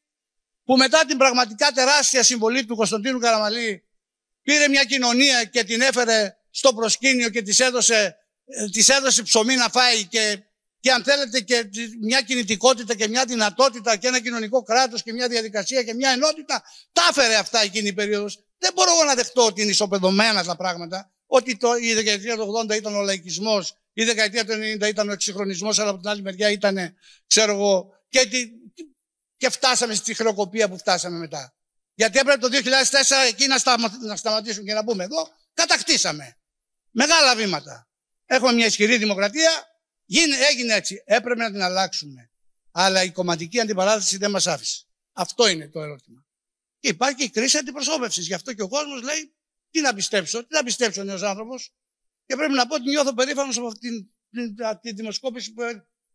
που μετά την πραγματικά τεράστια συμβολή του Κωνσταντίνου Καραμαλή πήρε μια κοινωνία και την έφερε στο προσκήνιο και της έδωσε, ε, της έδωσε ψωμί να φάει και, και αν θέλετε και μια κινητικότητα και μια δυνατότητα και ένα κοινωνικό κράτος και μια διαδικασία και μια ενότητα. Τα έφερε αυτά εκείνη η περίοδος. Δεν μπορώ να δεχτώ ότι είναι ισοπεδωμένα τα πράγματα. Ότι το, η δεκαετία του 80 ήταν ο λαϊκισμός η δεκαετία του 90 ήταν ο εξυγχρονισμός, αλλά από την άλλη μεριά ήταν, ξέρω εγώ, και, τη, και φτάσαμε στη χρεοκοπία που φτάσαμε μετά. Γιατί έπρεπε το 2004 εκεί να, σταμα, να σταματήσουν και να πούμε εδώ. Κατακτήσαμε. Μεγάλα βήματα. Έχουμε μια ισχυρή δημοκρατία. Γίνε, έγινε έτσι. Έπρεπε να την αλλάξουμε. Αλλά η κομματική αντιπαράθεση δεν μας άφησε. Αυτό είναι το ερώτημα. Και υπάρχει και η κρίση αντιπροσώπευσης. Γι' αυτό και ο κόσμος λέει: Τι να πιστέψω, τι να πιστέψω ο νέος άνθρωπος. Και πρέπει να πω ότι νιώθω περήφανος από αυτή τη δημοσκόπηση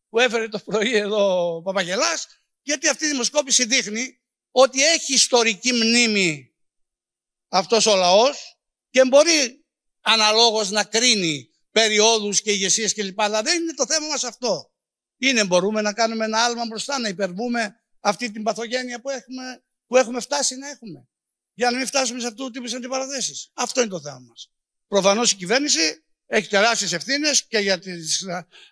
που έφερε το πρωί εδώ ο Παπαγελάς. γιατί αυτή η δημοσκόπηση δείχνει ότι έχει ιστορική μνήμη αυτός ο λαός και μπορεί αναλόγως να κρίνει περιόδους και ηγεσίες κλπ. Αλλά δεν είναι το θέμα μας αυτό. Είναι μπορούμε να κάνουμε ένα άλμα μπροστά, να υπερβούμε αυτή την παθογένεια που έχουμε, που έχουμε φτάσει να έχουμε. Για να μην φτάσουμε σε αυτού του τύπου αντιπαραθέσει. Αυτό είναι το θέμα μας. Προφανώς η κυβέρνηση έχει τεράστιες ευθύνες και για τις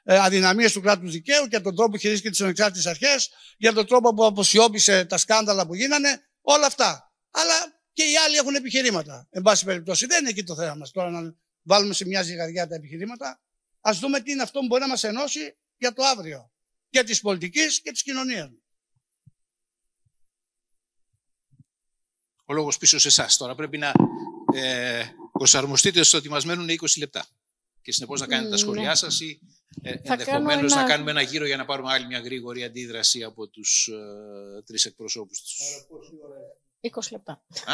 ε, αδυναμίες του κράτους δικαίου και τον τρόπο που χειρίστηκε τις ανεξάρτητες αρχές, για τον τρόπο που αποσιώπησε τα σκάνδαλα που γίνανε, όλα αυτά. Αλλά και οι άλλοι έχουν επιχειρήματα. Εν πάση περιπτώσει, δεν είναι εκεί το θέμα μας. Τώρα να βάλουμε σε μια ζυγαριά τα επιχειρήματα. Ας δούμε τι είναι αυτό που μπορεί να μας ενώσει για το αύριο. Και της πολιτικής και της κοινωνίας. Ο λόγος πίσω σε εσάς τώρα. Πρέπει να ε, προσαρμοστείτε στο ότι μας μένουν 20 λεπτά και συνεπώς να κάνετε τα ναι. σχόλιά σας ή ε, ενδεχομένω να κάνουμε ένα γύρο για να πάρουμε άλλη μια γρήγορη αντίδραση από τους ε, τρεις τρει εκπροσώπους τους. 20 λεπτά. Α?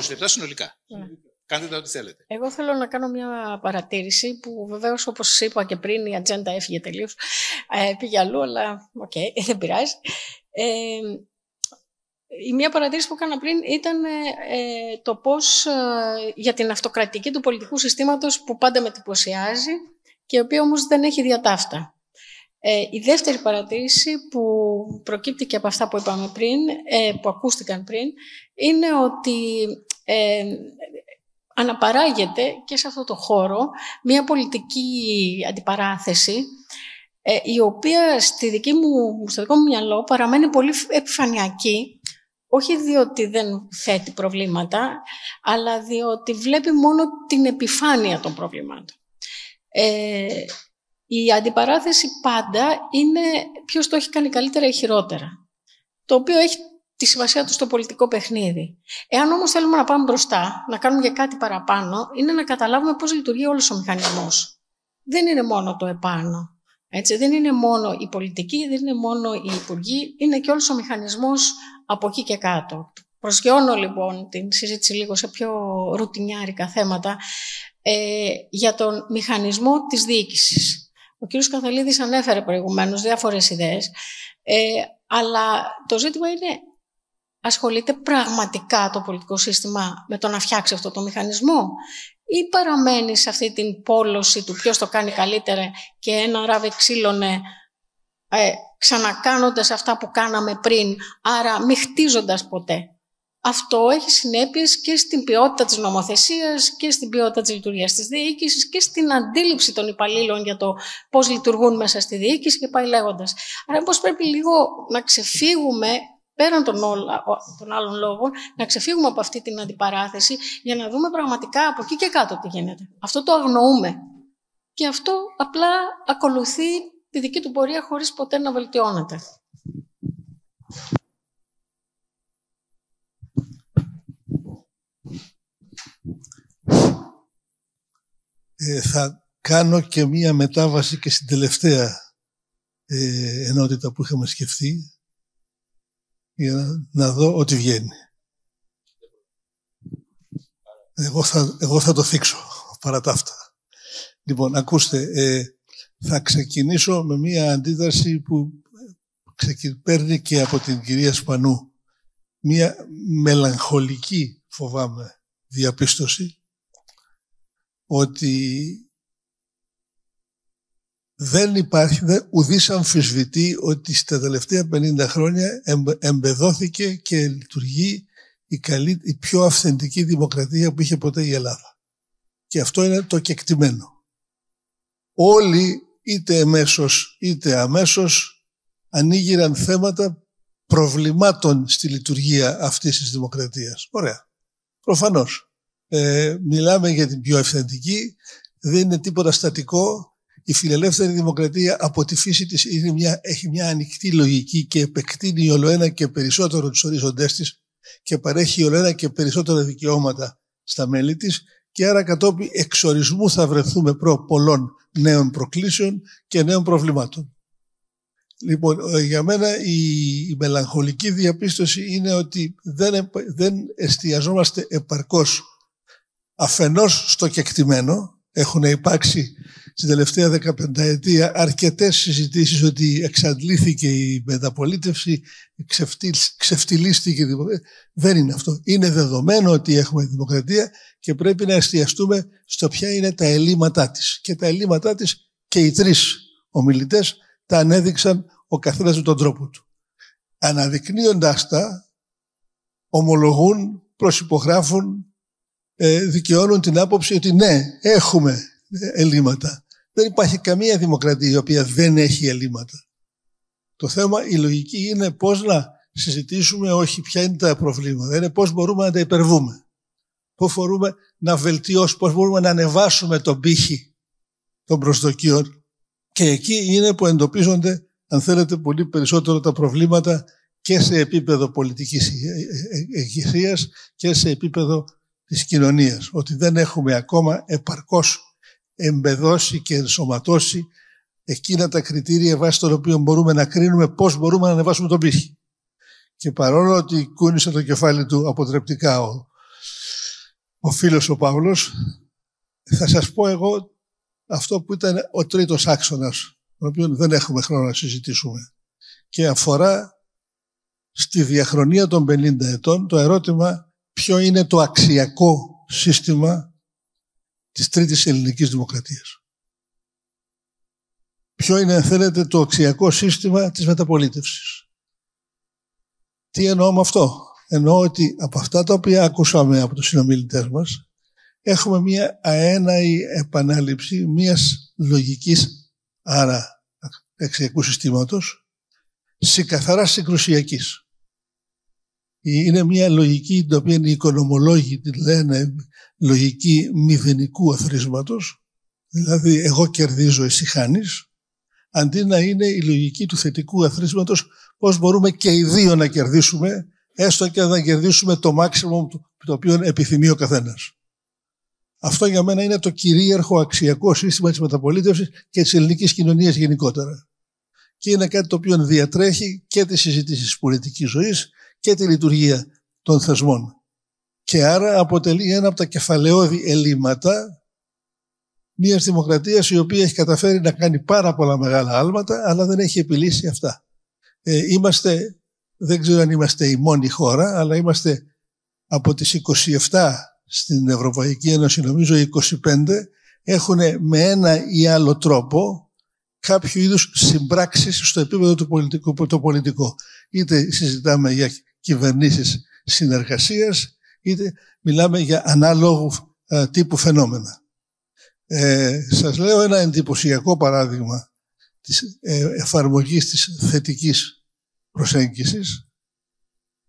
20, λεπτά συνολικά. Ναι. Κάντε τα ό,τι θέλετε. Εγώ θέλω να κάνω μια παρατήρηση που βεβαίως όπως σα είπα και πριν η ατζέντα έφυγε τελείως. Ε, πήγε αλλού, αλλά οκ, δεν πειράζει. Η μία παρατήρηση που έκανα πριν ήταν ε, ε, το πώς ε, για την αυτοκρατική του πολιτικού συστήματος που πάντα με εντυπωσιάζει και η οποία όμως δεν έχει διατάφτα. η δεύτερη παρατήρηση που προκύπτει και από αυτά που είπαμε πριν, που ακούστηκαν πριν, είναι ότι αναπαράγεται και σε αυτό το χώρο μία πολιτική αντιπαράθεση η οποία στη δική μου, στο δικό μου μυαλό παραμένει πολύ επιφανειακή όχι διότι δεν θέτει προβλήματα, αλλά διότι βλέπει μόνο την επιφάνεια των προβλημάτων. Ε, η αντιπαράθεση πάντα είναι ποιος το έχει κάνει καλύτερα ή χειρότερα, το οποίο έχει τη σημασία του στο πολιτικό παιχνίδι. Εάν όμως θέλουμε να πάμε μπροστά, να κάνουμε και κάτι παραπάνω, είναι να καταλάβουμε πώς λειτουργεί όλος ο μηχανισμός. Δεν είναι μόνο το επάνω. Έτσι, δεν είναι μόνο η πολιτική, δεν είναι μόνο η υπουργοί, είναι και όλος ο μηχανισμός από εκεί και κάτω. Προσγειώνω λοιπόν την συζήτηση λίγο σε πιο ρουτινιάρικα θέματα ε, για τον μηχανισμό της διοίκησης. Ο κ. Καθαλίδης ανέφερε προηγουμένως διάφορες ιδέες, ε, αλλά το ζήτημα είναι ασχολείται πραγματικά το πολιτικό σύστημα με το να φτιάξει αυτό το μηχανισμό ή παραμένει σε αυτή την πόλωση του ποιος το κάνει καλύτερα και ένα ράβε ξανακάνοντας αυτά που κάναμε πριν, άρα μη χτίζοντας ποτέ. Αυτό έχει συνέπειες και στην ποιότητα της νομοθεσίας και στην ποιότητα της λειτουργίας της διοίκησης και στην αντίληψη των υπαλλήλων για το πώς λειτουργούν μέσα στη διοίκηση και πάει λέγοντας. Άρα πώς πρέπει λίγο να ξεφύγουμε πέραν των, όλα, των άλλων λόγων, να ξεφύγουμε από αυτή την αντιπαράθεση για να δούμε πραγματικά από εκεί και κάτω τι γίνεται. Αυτό το αγνοούμε. Και αυτό απλά ακολουθεί τη δική του πορεία χωρίς ποτέ να βελτιώνεται. Ε, θα κάνω και μία μετάβαση και στην τελευταία ε, ενότητα που είχαμε σκεφτεί για να, δω ότι βγαίνει. Εγώ θα, το θίξω παρά τα αυτά. Λοιπόν, ακούστε, ε, θα ξεκινήσω με μία αντίδραση που παίρνει και από την κυρία Σπανού. Μία μελαγχολική, φοβάμαι, διαπίστωση ότι δεν υπάρχει δεν ουδής αμφισβητεί ότι στα τελευταία 50 χρόνια εμπεδόθηκε και λειτουργεί η, η πιο αυθεντική δημοκρατία που είχε ποτέ η Ελλάδα. Και αυτό είναι το κεκτημένο. Όλοι είτε εμέσως είτε αμέσως ανοίγειραν θέματα προβλημάτων στη λειτουργία αυτής της δημοκρατίας. Ωραία. Προφανώς. Ε, μιλάμε για την πιο ευθεντική, δεν είναι τίποτα στατικό. Η φιλελεύθερη δημοκρατία από τη φύση της είναι μια, έχει μια ανοιχτή λογική και επεκτείνει ολοένα και περισσότερο τους ορίζοντές της και παρέχει ολοένα και περισσότερα δικαιώματα στα μέλη της και άρα κατόπιν εξορισμού θα βρεθούμε προ πολλών νέων προκλήσεων και νέων προβλημάτων. Λοιπόν, ε, για μένα η, μελαγχολική διαπίστωση είναι ότι δεν, δεν εστιαζόμαστε επαρκώς αφενός στο κεκτημένο έχουν υπάρξει στην τελευταία δεκαπενταετία αρκετές συζητήσεις ότι εξαντλήθηκε η μεταπολίτευση, ξεφτυλίστηκε. Δεν είναι αυτό. Είναι δεδομένο ότι έχουμε δημοκρατία και πρέπει να εστιαστούμε στο ποια είναι τα ελλείμματά της. Και τα ελλείμματά της και οι τρεις ομιλητές τα ανέδειξαν ο καθένας με τον τρόπο του. Αναδεικνύοντας τα, ομολογούν, προσυπογράφουν, ε, δικαιώνουν την άποψη ότι ναι, έχουμε ελλείμματα. Δεν υπάρχει καμία δημοκρατία η οποία δεν έχει ελλείμματα. Το θέμα, η λογική είναι πώς να συζητήσουμε όχι ποια είναι τα προβλήματα, είναι πώς μπορούμε να τα υπερβούμε. Πώς μπορούμε να βελτιώσουμε, πώς μπορούμε να ανεβάσουμε τον πύχη των προσδοκίων. Και εκεί είναι που εντοπίζονται, αν θέλετε, πολύ περισσότερο τα προβλήματα και σε επίπεδο πολιτικής ηγεσίας και σε επίπεδο της κοινωνίας, ότι δεν έχουμε ακόμα επαρκώς εμπεδώσει και ενσωματώσει εκείνα τα κριτήρια βάσει των οποίων μπορούμε να κρίνουμε πώς μπορούμε να ανεβάσουμε τον πύχη. Και παρόλο ότι κούνησε το κεφάλι του αποτρεπτικά ο, ο φίλος ο Παύλος, θα σας πω εγώ αυτό που ήταν ο τρίτος άξονας, τον οποίο δεν έχουμε χρόνο να συζητήσουμε και αφορά στη διαχρονία των 50 ετών το ερώτημα ποιο είναι το αξιακό σύστημα της τρίτης ελληνικής δημοκρατίας. Ποιο είναι, θέλετε, το αξιακό σύστημα της μεταπολίτευσης. Τι εννοώ με αυτό. Εννοώ ότι από αυτά τα οποία ακούσαμε από τους συνομιλητές μας, έχουμε μία αέναη επανάληψη μίας λογικής, άρα αξιακού συστήματος, σε καθαρά συγκρουσιακής. Είναι μια λογική την οποία οι οικονομολόγοι τη λένε λογική μηδενικού αθροίσματος, δηλαδή εγώ κερδίζω, εσύ χάνεις, αντί να είναι η λογική του θετικού αθροίσματος πώς μπορούμε και οι δύο να κερδίσουμε, έστω και να κερδίσουμε το μάξιμο το οποίο επιθυμεί ο καθένας. Αυτό για μένα είναι το κυρίαρχο αξιακό σύστημα της μεταπολίτευσης και της ελληνικής κοινωνίας γενικότερα. Και είναι κάτι το οποίο διατρέχει και τις συζητήσεις της πολιτικής ζωής και τη λειτουργία των θεσμών. Και άρα αποτελεί ένα από τα κεφαλαιόδη ελλείμματα μιας δημοκρατίας η οποία έχει καταφέρει να κάνει πάρα πολλά μεγάλα άλματα, αλλά δεν έχει επιλύσει αυτά. Ε, είμαστε, δεν ξέρω αν είμαστε η μόνη χώρα, αλλά είμαστε από τις 27 στην Ευρωπαϊκή Ένωση, νομίζω 25, έχουν με ένα ή άλλο τρόπο κάποιο είδους συμπράξεις στο επίπεδο του πολιτικού, το πολιτικό. Είτε συζητάμε για κυβερνήσεις συνεργασίας, είτε μιλάμε για ανάλογου ε, τύπου φαινόμενα. Ε, σας λέω ένα εντυπωσιακό παράδειγμα της ε, εφαρμογής της θετικής προσέγγισης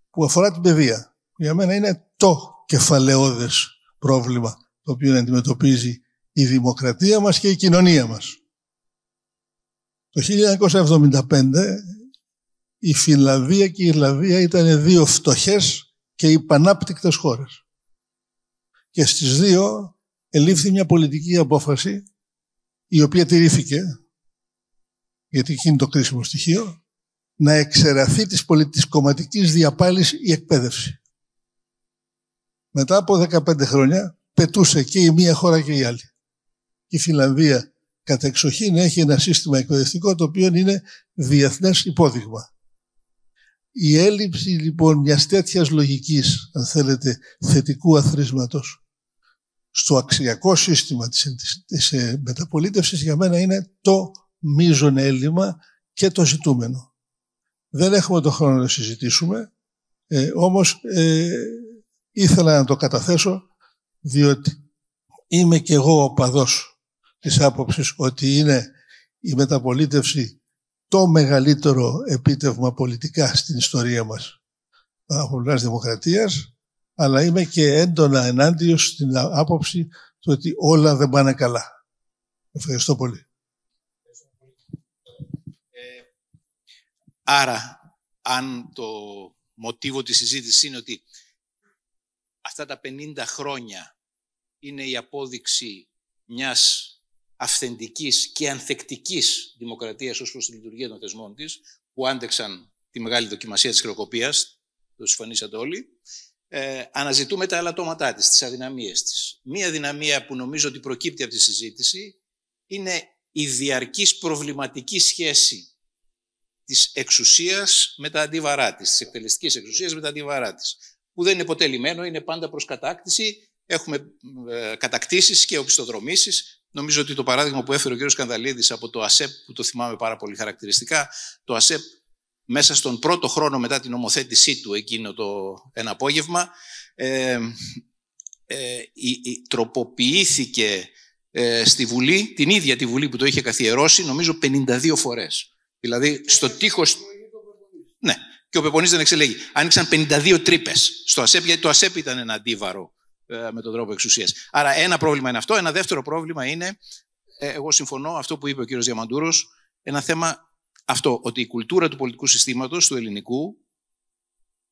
που αφορά την παιδεία. Για μένα είναι το κεφαλαιόδες πρόβλημα το οποίο αντιμετωπίζει η δημοκρατία μας και η κοινωνία μας. Το 1975 η Φιλανδία και η Ιρλανδία ήταν δύο φτωχές και υπανάπτυκτες χώρες. Και στις δύο ελήφθη μια πολιτική απόφαση η οποία τηρήθηκε, γιατί εκείνη είναι το κρίσιμο στοιχείο, να εξεραθεί της κομματικής διαπάλης η εκπαίδευση. Μετά από 15 χρόνια πετούσε και η μία χώρα και η άλλη. Η Φιλανδία κατά εξοχήν έχει ένα σύστημα εκπαιδευτικό το οποίο είναι διεθνές υπόδειγμα. Η έλλειψη λοιπόν μιας τέτοιας λογικής, αν θέλετε, θετικού αθροίσματος στο αξιακό σύστημα της, μεταπολίτευση μεταπολίτευσης για μένα είναι το μείζον έλλειμμα και το ζητούμενο. Δεν έχουμε τον χρόνο να συζητήσουμε, ε, όμως ε, ήθελα να το καταθέσω διότι είμαι και εγώ ο παδός της άποψης ότι είναι η μεταπολίτευση το μεγαλύτερο επίτευγμα πολιτικά στην ιστορία μας από δημοκρατίας, αλλά είμαι και έντονα ενάντια στην άποψη του ότι όλα δεν πάνε καλά. Ευχαριστώ πολύ. Ε, άρα, αν το μοτίβο της συζήτησης είναι ότι αυτά τα 50 χρόνια είναι η απόδειξη μιας αυθεντικής και ανθεκτικής δημοκρατίας ως προς τη λειτουργία των θεσμών της που άντεξαν τη μεγάλη δοκιμασία της χρεοκοπίας, το συμφωνήσατε όλοι, ε, αναζητούμε τα ελαττώματά της, τις αδυναμίες της. Μία δυναμία που νομίζω ότι προκύπτει από τη συζήτηση είναι η διαρκής προβληματική σχέση της εξουσίας με τα αντίβαρά της της εκτελεστικής εξουσίας με τα αντίβαρά της, που δεν είναι ποτέ λιμένο, είναι πάντα προς κατάκτηση, έχουμε ε, κατακτήσεις και οπισθοδρομήσεις Νομίζω ότι το παράδειγμα που έφερε ο κ. Κανδαλίδης από το ΑΣΕΠ, που το θυμάμαι πάρα πολύ χαρακτηριστικά, το ΑΣΕΠ μέσα στον πρώτο χρόνο μετά την ομοθέτησή του εκείνο το ένα απόγευμα, ε, ε, τροποποιήθηκε ε, στη Βουλή, την ίδια τη Βουλή που το είχε καθιερώσει, νομίζω 52 φορές. Δηλαδή στο τείχος... Ναι, και ο Πεπονής δεν εξελέγει. Άνοιξαν 52 τρύπες στο ΑΣΕΠ, γιατί το ΑΣΕΠ ήταν ένα αντίβαρο ε, με τον τρόπο εξουσίας. Άρα ένα πρόβλημα είναι αυτό. Ένα δεύτερο πρόβλημα είναι, ε, εγώ συμφωνώ, αυτό που είπε ο κύριος Διαμαντούρος, ένα θέμα αυτό, ότι η κουλτούρα του πολιτικού συστήματος, του ελληνικού,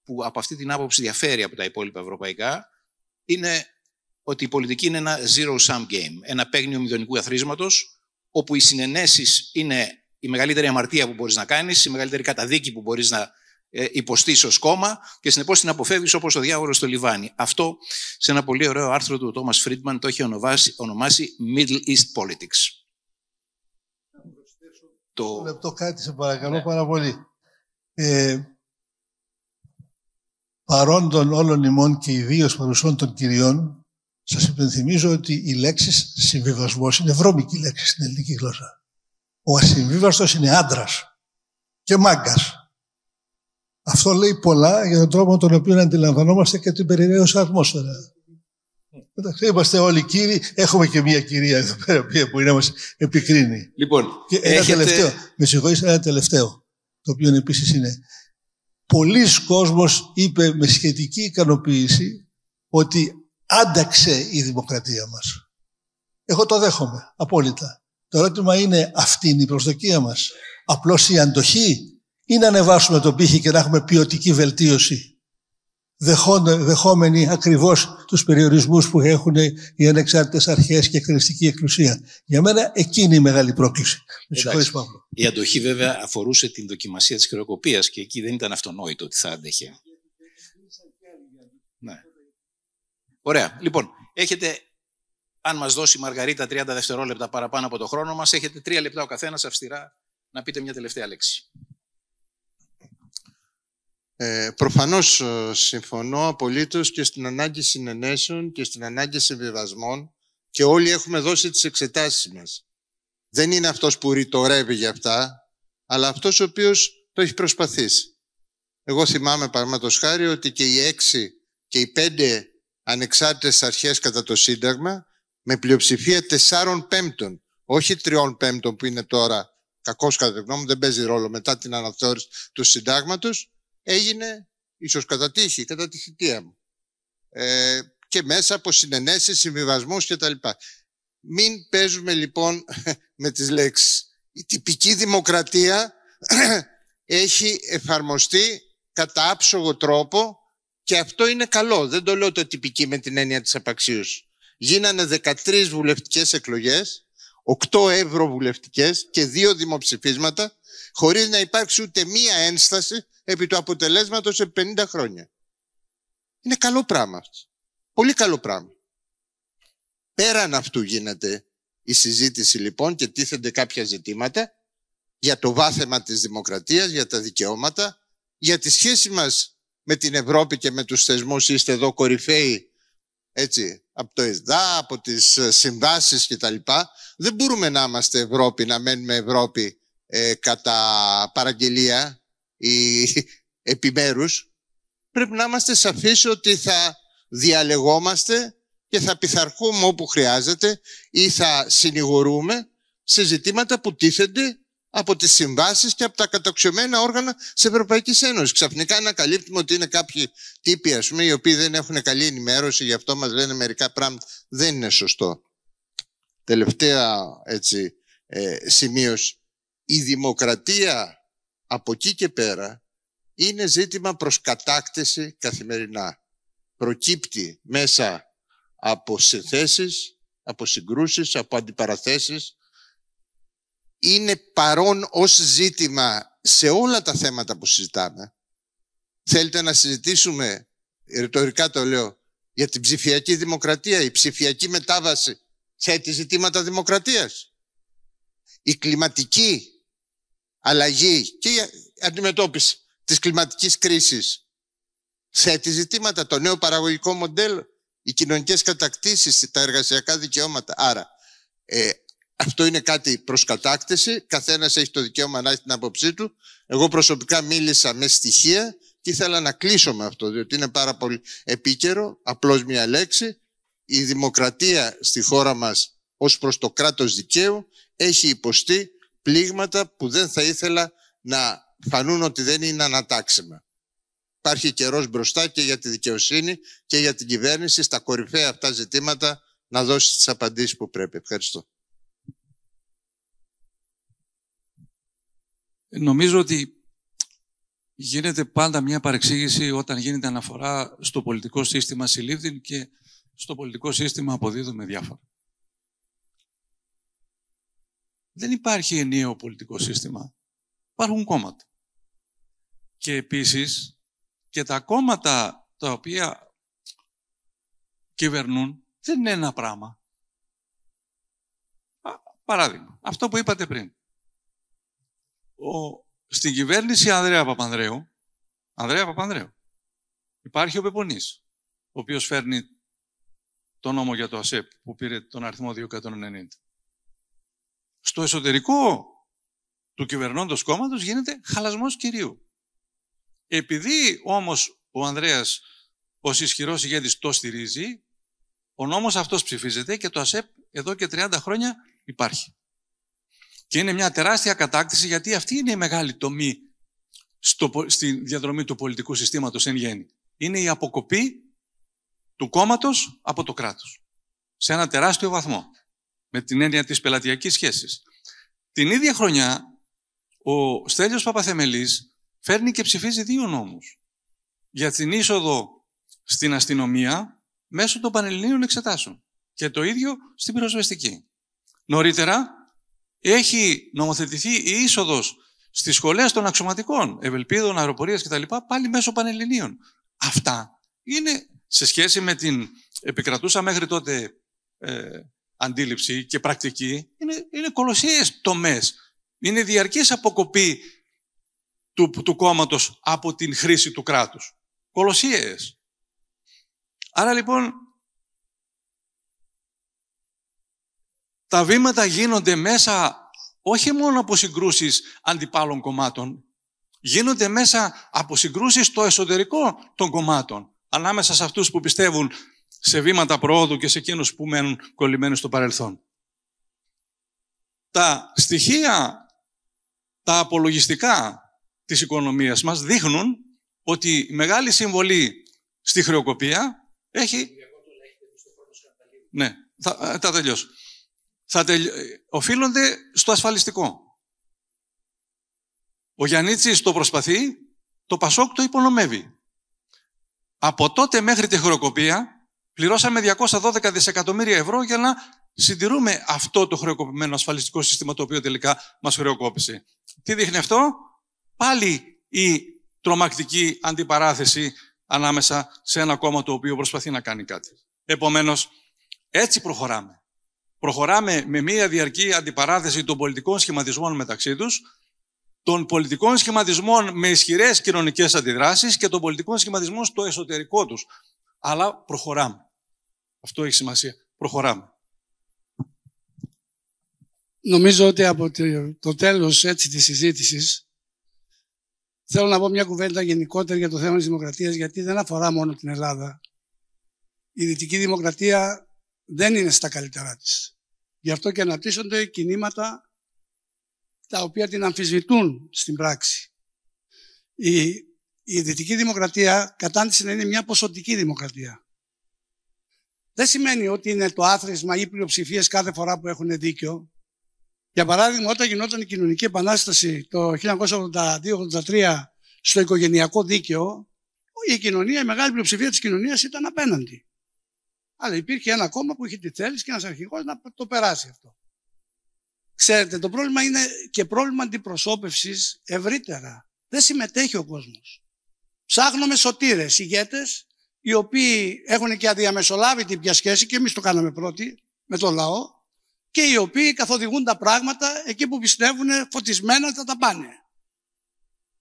που από αυτή την άποψη διαφέρει από τα υπόλοιπα ευρωπαϊκά, είναι ότι η πολιτική είναι ένα zero-sum game, ένα παίγνιο μηδονικού αθροίσματος, όπου οι συνενέσεις είναι η μεγαλύτερη αμαρτία που μπορείς να κάνεις, η μεγαλύτερη καταδίκη που μπορείς να ε, υποστεί ω κόμμα και συνεπώς την αποφεύγεις όπως ο διάγορο στο Λιβάνι. Αυτό σε ένα πολύ ωραίο άρθρο του Τόμας Φρίντμαν το έχει ονομάσει, Middle East Politics. Το... Λεπτό κάτι σε παρακαλώ ναι. πάρα πολύ. Ε, των όλων ημών και ιδίως παρουσών των κυριών, σας υπενθυμίζω ότι οι λέξη συμβιβασμός είναι βρώμικη λέξη στην ελληνική γλώσσα. Ο ασυμβίβαστος είναι άντρας και μάγκας. Αυτό λέει πολλά για τον τρόπο τον οποίο αντιλαμβανόμαστε και την περιραίωσα ατμόσφαιρα. Εντάξει, είμαστε όλοι κύριοι. Έχουμε και μια κυρία εδώ πέρα που είναι να μας επικρίνει. Λοιπόν, και ένα έχετε... τελευταίο. Με συγχωρείτε, ένα τελευταίο. Το οποίο επίσης είναι. Πολλοί κόσμος είπε με σχετική ικανοποίηση ότι άνταξε η δημοκρατία μας. Εγώ το δέχομαι απόλυτα. Το ερώτημα είναι αυτή είναι η προσδοκία μας. Απλώς η αντοχή ή να ανεβάσουμε τον πύχη και να έχουμε ποιοτική βελτίωση δεχόμενοι ακριβώς τους περιορισμούς που έχουν οι ανεξάρτητες αρχές και η εκκλησία. Για μένα εκείνη η μεγάλη πρόκληση. Εντάξει, η αντοχή βέβαια αφορούσε την δοκιμασία της χρεοκοπίας και εκεί δεν ήταν αυτονόητο ότι θα άντεχε. Ναι. Ωραία. Λοιπόν, έχετε, αν μας δώσει η Μαργαρίτα 30 δευτερόλεπτα παραπάνω από το χρόνο μας, έχετε τρία λεπτά ο καθένας αυστηρά να πείτε μια τελευταία λέξη. Ε, προφανώς ε, συμφωνώ απολύτως και στην ανάγκη συνενέσεων και στην ανάγκη συμβιβασμών και όλοι έχουμε δώσει τις εξετάσεις μας. Δεν είναι αυτός που ρητορεύει για αυτά, αλλά αυτός ο οποίος το έχει προσπαθήσει. Εγώ θυμάμαι παραδείγματος χάρη ότι και οι έξι και οι πέντε ανεξάρτητες αρχές κατά το Σύνταγμα με πλειοψηφία τεσσάρων πέμπτων, όχι τριών πέμπτων που είναι τώρα, κακός κατά τη γνώμη δεν παίζει ρόλο μετά την αναθεώρηση του Συντάγματος, έγινε ίσως κατά τύχη, κατά τη θητεία μου. Ε, και μέσα από συνενέσεις, συμβιβασμούς κτλ. Μην παίζουμε λοιπόν με τις λέξεις. Η τυπική δημοκρατία έχει εφαρμοστεί κατά άψογο τρόπο και αυτό είναι καλό. Δεν το λέω το τυπική με την έννοια της απαξίους. Γίνανε 13 βουλευτικές εκλογές, 8 ευρωβουλευτικές και 2 δημοψηφίσματα χωρίς να υπάρξει ούτε μία ένσταση επί του αποτελέσματος σε 50 χρόνια. Είναι καλό πράγμα. Πολύ καλό πράγμα. Πέραν αυτού γίνεται η συζήτηση λοιπόν και τίθενται κάποια ζητήματα για το βάθεμα της δημοκρατίας, για τα δικαιώματα, για τη σχέση μας με την Ευρώπη και με τους θεσμούς, είστε εδώ κορυφαίοι, έτσι, από το ΕΣΔΑ, από τις συμβάσεις κτλ. Δεν μπορούμε να είμαστε Ευρώπη, να μένουμε Ευρώπη ε, κατά παραγγελία ή επιμέρους, πρέπει να είμαστε σαφείς ότι θα διαλεγόμαστε και θα πειθαρχούμε όπου χρειάζεται ή θα συνηγορούμε σε ζητήματα που τίθενται από τις συμβάσεις και από τα καταξιωμένα όργανα της Ευρωπαϊκής Ένωσης. Ξαφνικά ανακαλύπτουμε ότι είναι κάποιοι τύποι, ας πούμε, οι οποίοι δεν έχουν καλή ενημέρωση, γι' αυτό μας λένε μερικά πράγματα. Δεν είναι σωστό. Τελευταία έτσι, ε, σημείωση η δημοκρατία από εκεί και πέρα είναι ζήτημα προς κατάκτηση καθημερινά. Προκύπτει μέσα από συνθέσεις, από συγκρούσεις, από αντιπαραθέσεις. Είναι παρόν ως ζήτημα σε όλα τα θέματα που συζητάμε. Θέλετε να συζητήσουμε, ρητορικά το λέω, για την ψηφιακή δημοκρατία, η ψηφιακή μετάβαση θέτει ζητήματα δημοκρατίας. Η κλιματική αλλαγή και η αντιμετώπιση της κλιματικής κρίσης θέτει ζητήματα, το νέο παραγωγικό μοντέλο, οι κοινωνικές κατακτήσεις, τα εργασιακά δικαιώματα. Άρα, ε, αυτό είναι κάτι προς κατάκτηση, καθένας έχει το δικαίωμα να έχει την άποψή του. Εγώ προσωπικά μίλησα με στοιχεία και ήθελα να κλείσω με αυτό, διότι είναι πάρα πολύ επίκαιρο, απλώς μια λέξη. Η δημοκρατία στη χώρα μας ως προς το κράτος δικαίου έχει υποστεί πλήγματα που δεν θα ήθελα να φανούν ότι δεν είναι ανατάξιμα. Υπάρχει καιρός μπροστά και για τη δικαιοσύνη και για την κυβέρνηση στα κορυφαία αυτά ζητήματα να δώσει τις απαντήσεις που πρέπει. Ευχαριστώ. Νομίζω ότι γίνεται πάντα μια παρεξήγηση όταν γίνεται αναφορά στο πολιτικό σύστημα συλλήβδιν και στο πολιτικό σύστημα αποδίδουμε διάφορα. Δεν υπάρχει ενιαίο πολιτικό σύστημα. Υπάρχουν κόμματα. Και επίσης και τα κόμματα τα οποία κυβερνούν δεν είναι ένα πράγμα. Παράδειγμα, αυτό που είπατε πριν. Ο, στην κυβέρνηση Ανδρέα Παπανδρέου, Ανδρέα Παπανδρέου, υπάρχει ο Πεπονής, ο οποίος φέρνει το νόμο για το ΑΣΕΠ που πήρε τον αριθμό 290 στο εσωτερικό του κυβερνώντος κόμματος γίνεται χαλασμός κυρίου. Επειδή όμως ο Ανδρέας ως ισχυρός ηγέτης το στηρίζει, ο νόμος αυτός ψηφίζεται και το ΑΣΕΠ εδώ και 30 χρόνια υπάρχει. Και είναι μια τεράστια κατάκτηση γιατί αυτή είναι η μεγάλη τομή στο, στη διαδρομή του πολιτικού συστήματος εν γέννη. Είναι η αποκοπή του κόμματος από το κράτος. Σε ένα τεράστιο βαθμό με την έννοια της πελατειακής σχέσης. Την ίδια χρονιά, ο Στέλιος Παπαθεμελής φέρνει και ψηφίζει δύο νόμους για την είσοδο στην αστυνομία μέσω των πανελληνίων εξετάσεων και το ίδιο στην πυροσβεστική. Νωρίτερα, έχει νομοθετηθεί η είσοδος στις σχολές των αξιωματικών, ευελπίδων, αεροπορίας κτλ. πάλι μέσω πανελληνίων. Αυτά είναι σε σχέση με την επικρατούσα μέχρι τότε ε, αντίληψη και πρακτική είναι, είναι κολοσσίες τομές. Είναι διαρκής αποκοπή του, του κόμματος από την χρήση του κράτους. Κολοσσίες. Άρα λοιπόν τα βήματα γίνονται μέσα όχι μόνο από συγκρούσεις αντιπάλων κομμάτων, γίνονται μέσα από συγκρούσεις στο εσωτερικό των κομμάτων, ανάμεσα σε αυτούς που πιστεύουν σε βήματα προόδου και σε εκείνους που μένουν κολλημένοι στο παρελθόν. Τα στοιχεία, τα απολογιστικά της οικονομίας μας δείχνουν ότι η μεγάλη συμβολή στη χρεοκοπία έχει... Ναι, θα, ε, θα τελειώσω. Θα Οφείλονται στο ασφαλιστικό. Ο Γιαννίτσης το προσπαθεί, το Πασόκ το υπονομεύει. Από τότε μέχρι τη χρεοκοπία Πληρώσαμε 212 δισεκατομμύρια ευρώ για να συντηρούμε αυτό το χρεοκοπημένο ασφαλιστικό σύστημα το οποίο τελικά μας χρεοκόπησε. Τι δείχνει αυτό? Πάλι η τρομακτική αντιπαράθεση ανάμεσα σε ένα κόμμα το οποίο προσπαθεί να κάνει κάτι. Επομένως, έτσι προχωράμε. Προχωράμε με μια διαρκή αντιπαράθεση των πολιτικών σχηματισμών μεταξύ τους, των πολιτικών σχηματισμών με ισχυρές κοινωνικές αντιδράσεις και των πολιτικών σχηματισμών στο εσωτερικό τους αλλά προχωράμε. Αυτό έχει σημασία. Προχωράμε. Νομίζω ότι από το τέλος έτσι της συζήτησης θέλω να πω μια κουβέντα γενικότερη για το θέμα της δημοκρατίας γιατί δεν αφορά μόνο την Ελλάδα. Η δυτική δημοκρατία δεν είναι στα καλύτερά της. Γι' αυτό και αναπτύσσονται κινήματα τα οποία την αμφισβητούν στην πράξη. Η η δυτική δημοκρατία κατάντησε να είναι μια ποσοτική δημοκρατία. Δεν σημαίνει ότι είναι το άθροισμα ή πλειοψηφίες κάθε φορά που έχουν δίκιο. Για παράδειγμα, όταν γινόταν η κοινωνική επανάσταση το 1982-83 στο οικογενειακό δίκαιο, η κοινωνία, η μεγάλη πλειοψηφία της κοινωνίας ήταν απέναντι. Αλλά υπήρχε ένα κόμμα που είχε τη θέληση και ένας αρχηγός να το περάσει αυτό. Ξέρετε, το πρόβλημα είναι και πρόβλημα αντιπροσώπευσης ευρύτερα. Δεν συμμετέχει ο κόσμος. Ψάχνουμε σωτήρες, ηγέτες, οι οποίοι έχουν και αδιαμεσολάβητη πια σχέση και εμείς το κάναμε πρώτοι με τον λαό και οι οποίοι καθοδηγούν τα πράγματα εκεί που πιστεύουν φωτισμένα θα τα πάνε.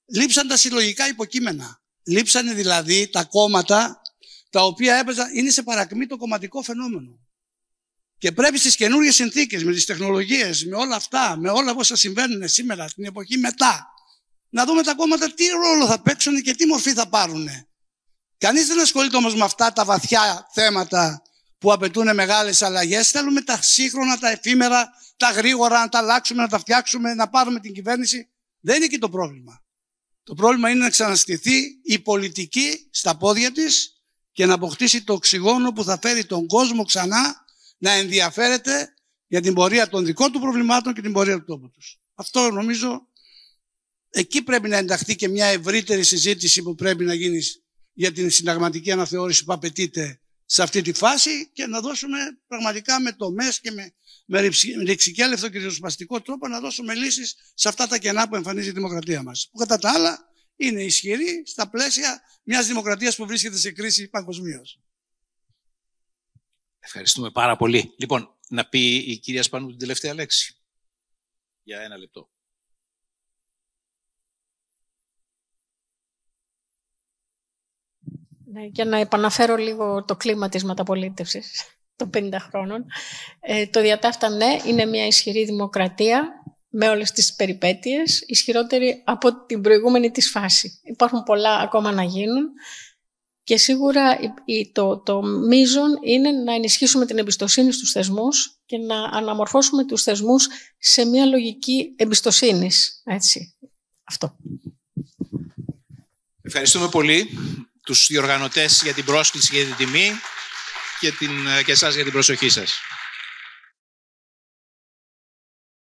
Λείψαν τα συλλογικά υποκείμενα. Λείψαν δηλαδή τα κόμματα τα οποία έπαιζαν, είναι σε παρακμή το κομματικό φαινόμενο. Και πρέπει στις καινούργιες συνθήκες με τις τεχνολογίες, με όλα αυτά, με όλα όσα συμβαίνουν σήμερα, στην εποχή μετά, να δούμε τα κόμματα τι ρόλο θα παίξουν και τι μορφή θα πάρουν. Κανείς δεν ασχολείται όμως με αυτά τα βαθιά θέματα που απαιτούν μεγάλες αλλαγές. Θέλουμε τα σύγχρονα, τα εφήμερα, τα γρήγορα, να τα αλλάξουμε, να τα φτιάξουμε, να πάρουμε την κυβέρνηση. Δεν είναι εκεί το πρόβλημα. Το πρόβλημα είναι να ξαναστηθεί η πολιτική στα πόδια της και να αποκτήσει το οξυγόνο που θα φέρει τον κόσμο ξανά να ενδιαφέρεται για την πορεία των δικών του προβλημάτων και την πορεία του τόπου τους. Αυτό νομίζω Εκεί πρέπει να ενταχθεί και μια ευρύτερη συζήτηση που πρέπει να γίνει για την συνταγματική αναθεώρηση που απαιτείται σε αυτή τη φάση και να δώσουμε πραγματικά με τομές και με, με ρηξικέλευτο και ριζοσπαστικό τρόπο να δώσουμε λύσεις σε αυτά τα κενά που εμφανίζει η δημοκρατία μας. Που κατά τα άλλα είναι ισχυρή στα πλαίσια μιας δημοκρατίας που βρίσκεται σε κρίση παγκοσμίως. Ευχαριστούμε πάρα πολύ. Λοιπόν, να πει η κυρία Σπανού την τελευταία λέξη. Για ένα λεπτό. Ναι, για να επαναφέρω λίγο το κλίμα της μεταπολίτευσης των 50 χρόνων. Ε, το διατάφτα ναι, είναι μια ισχυρή δημοκρατία με όλες τις περιπέτειες, ισχυρότερη από την προηγούμενη της φάση. Υπάρχουν πολλά ακόμα να γίνουν και σίγουρα το, το μείζον είναι να ενισχύσουμε την εμπιστοσύνη στους θεσμούς και να αναμορφώσουμε τους θεσμούς σε μια λογική εμπιστοσύνης. Έτσι. Αυτό. Ευχαριστούμε πολύ τους διοργανωτές για την πρόσκληση για την τιμή και, την, ε, και εσάς για την προσοχή σας.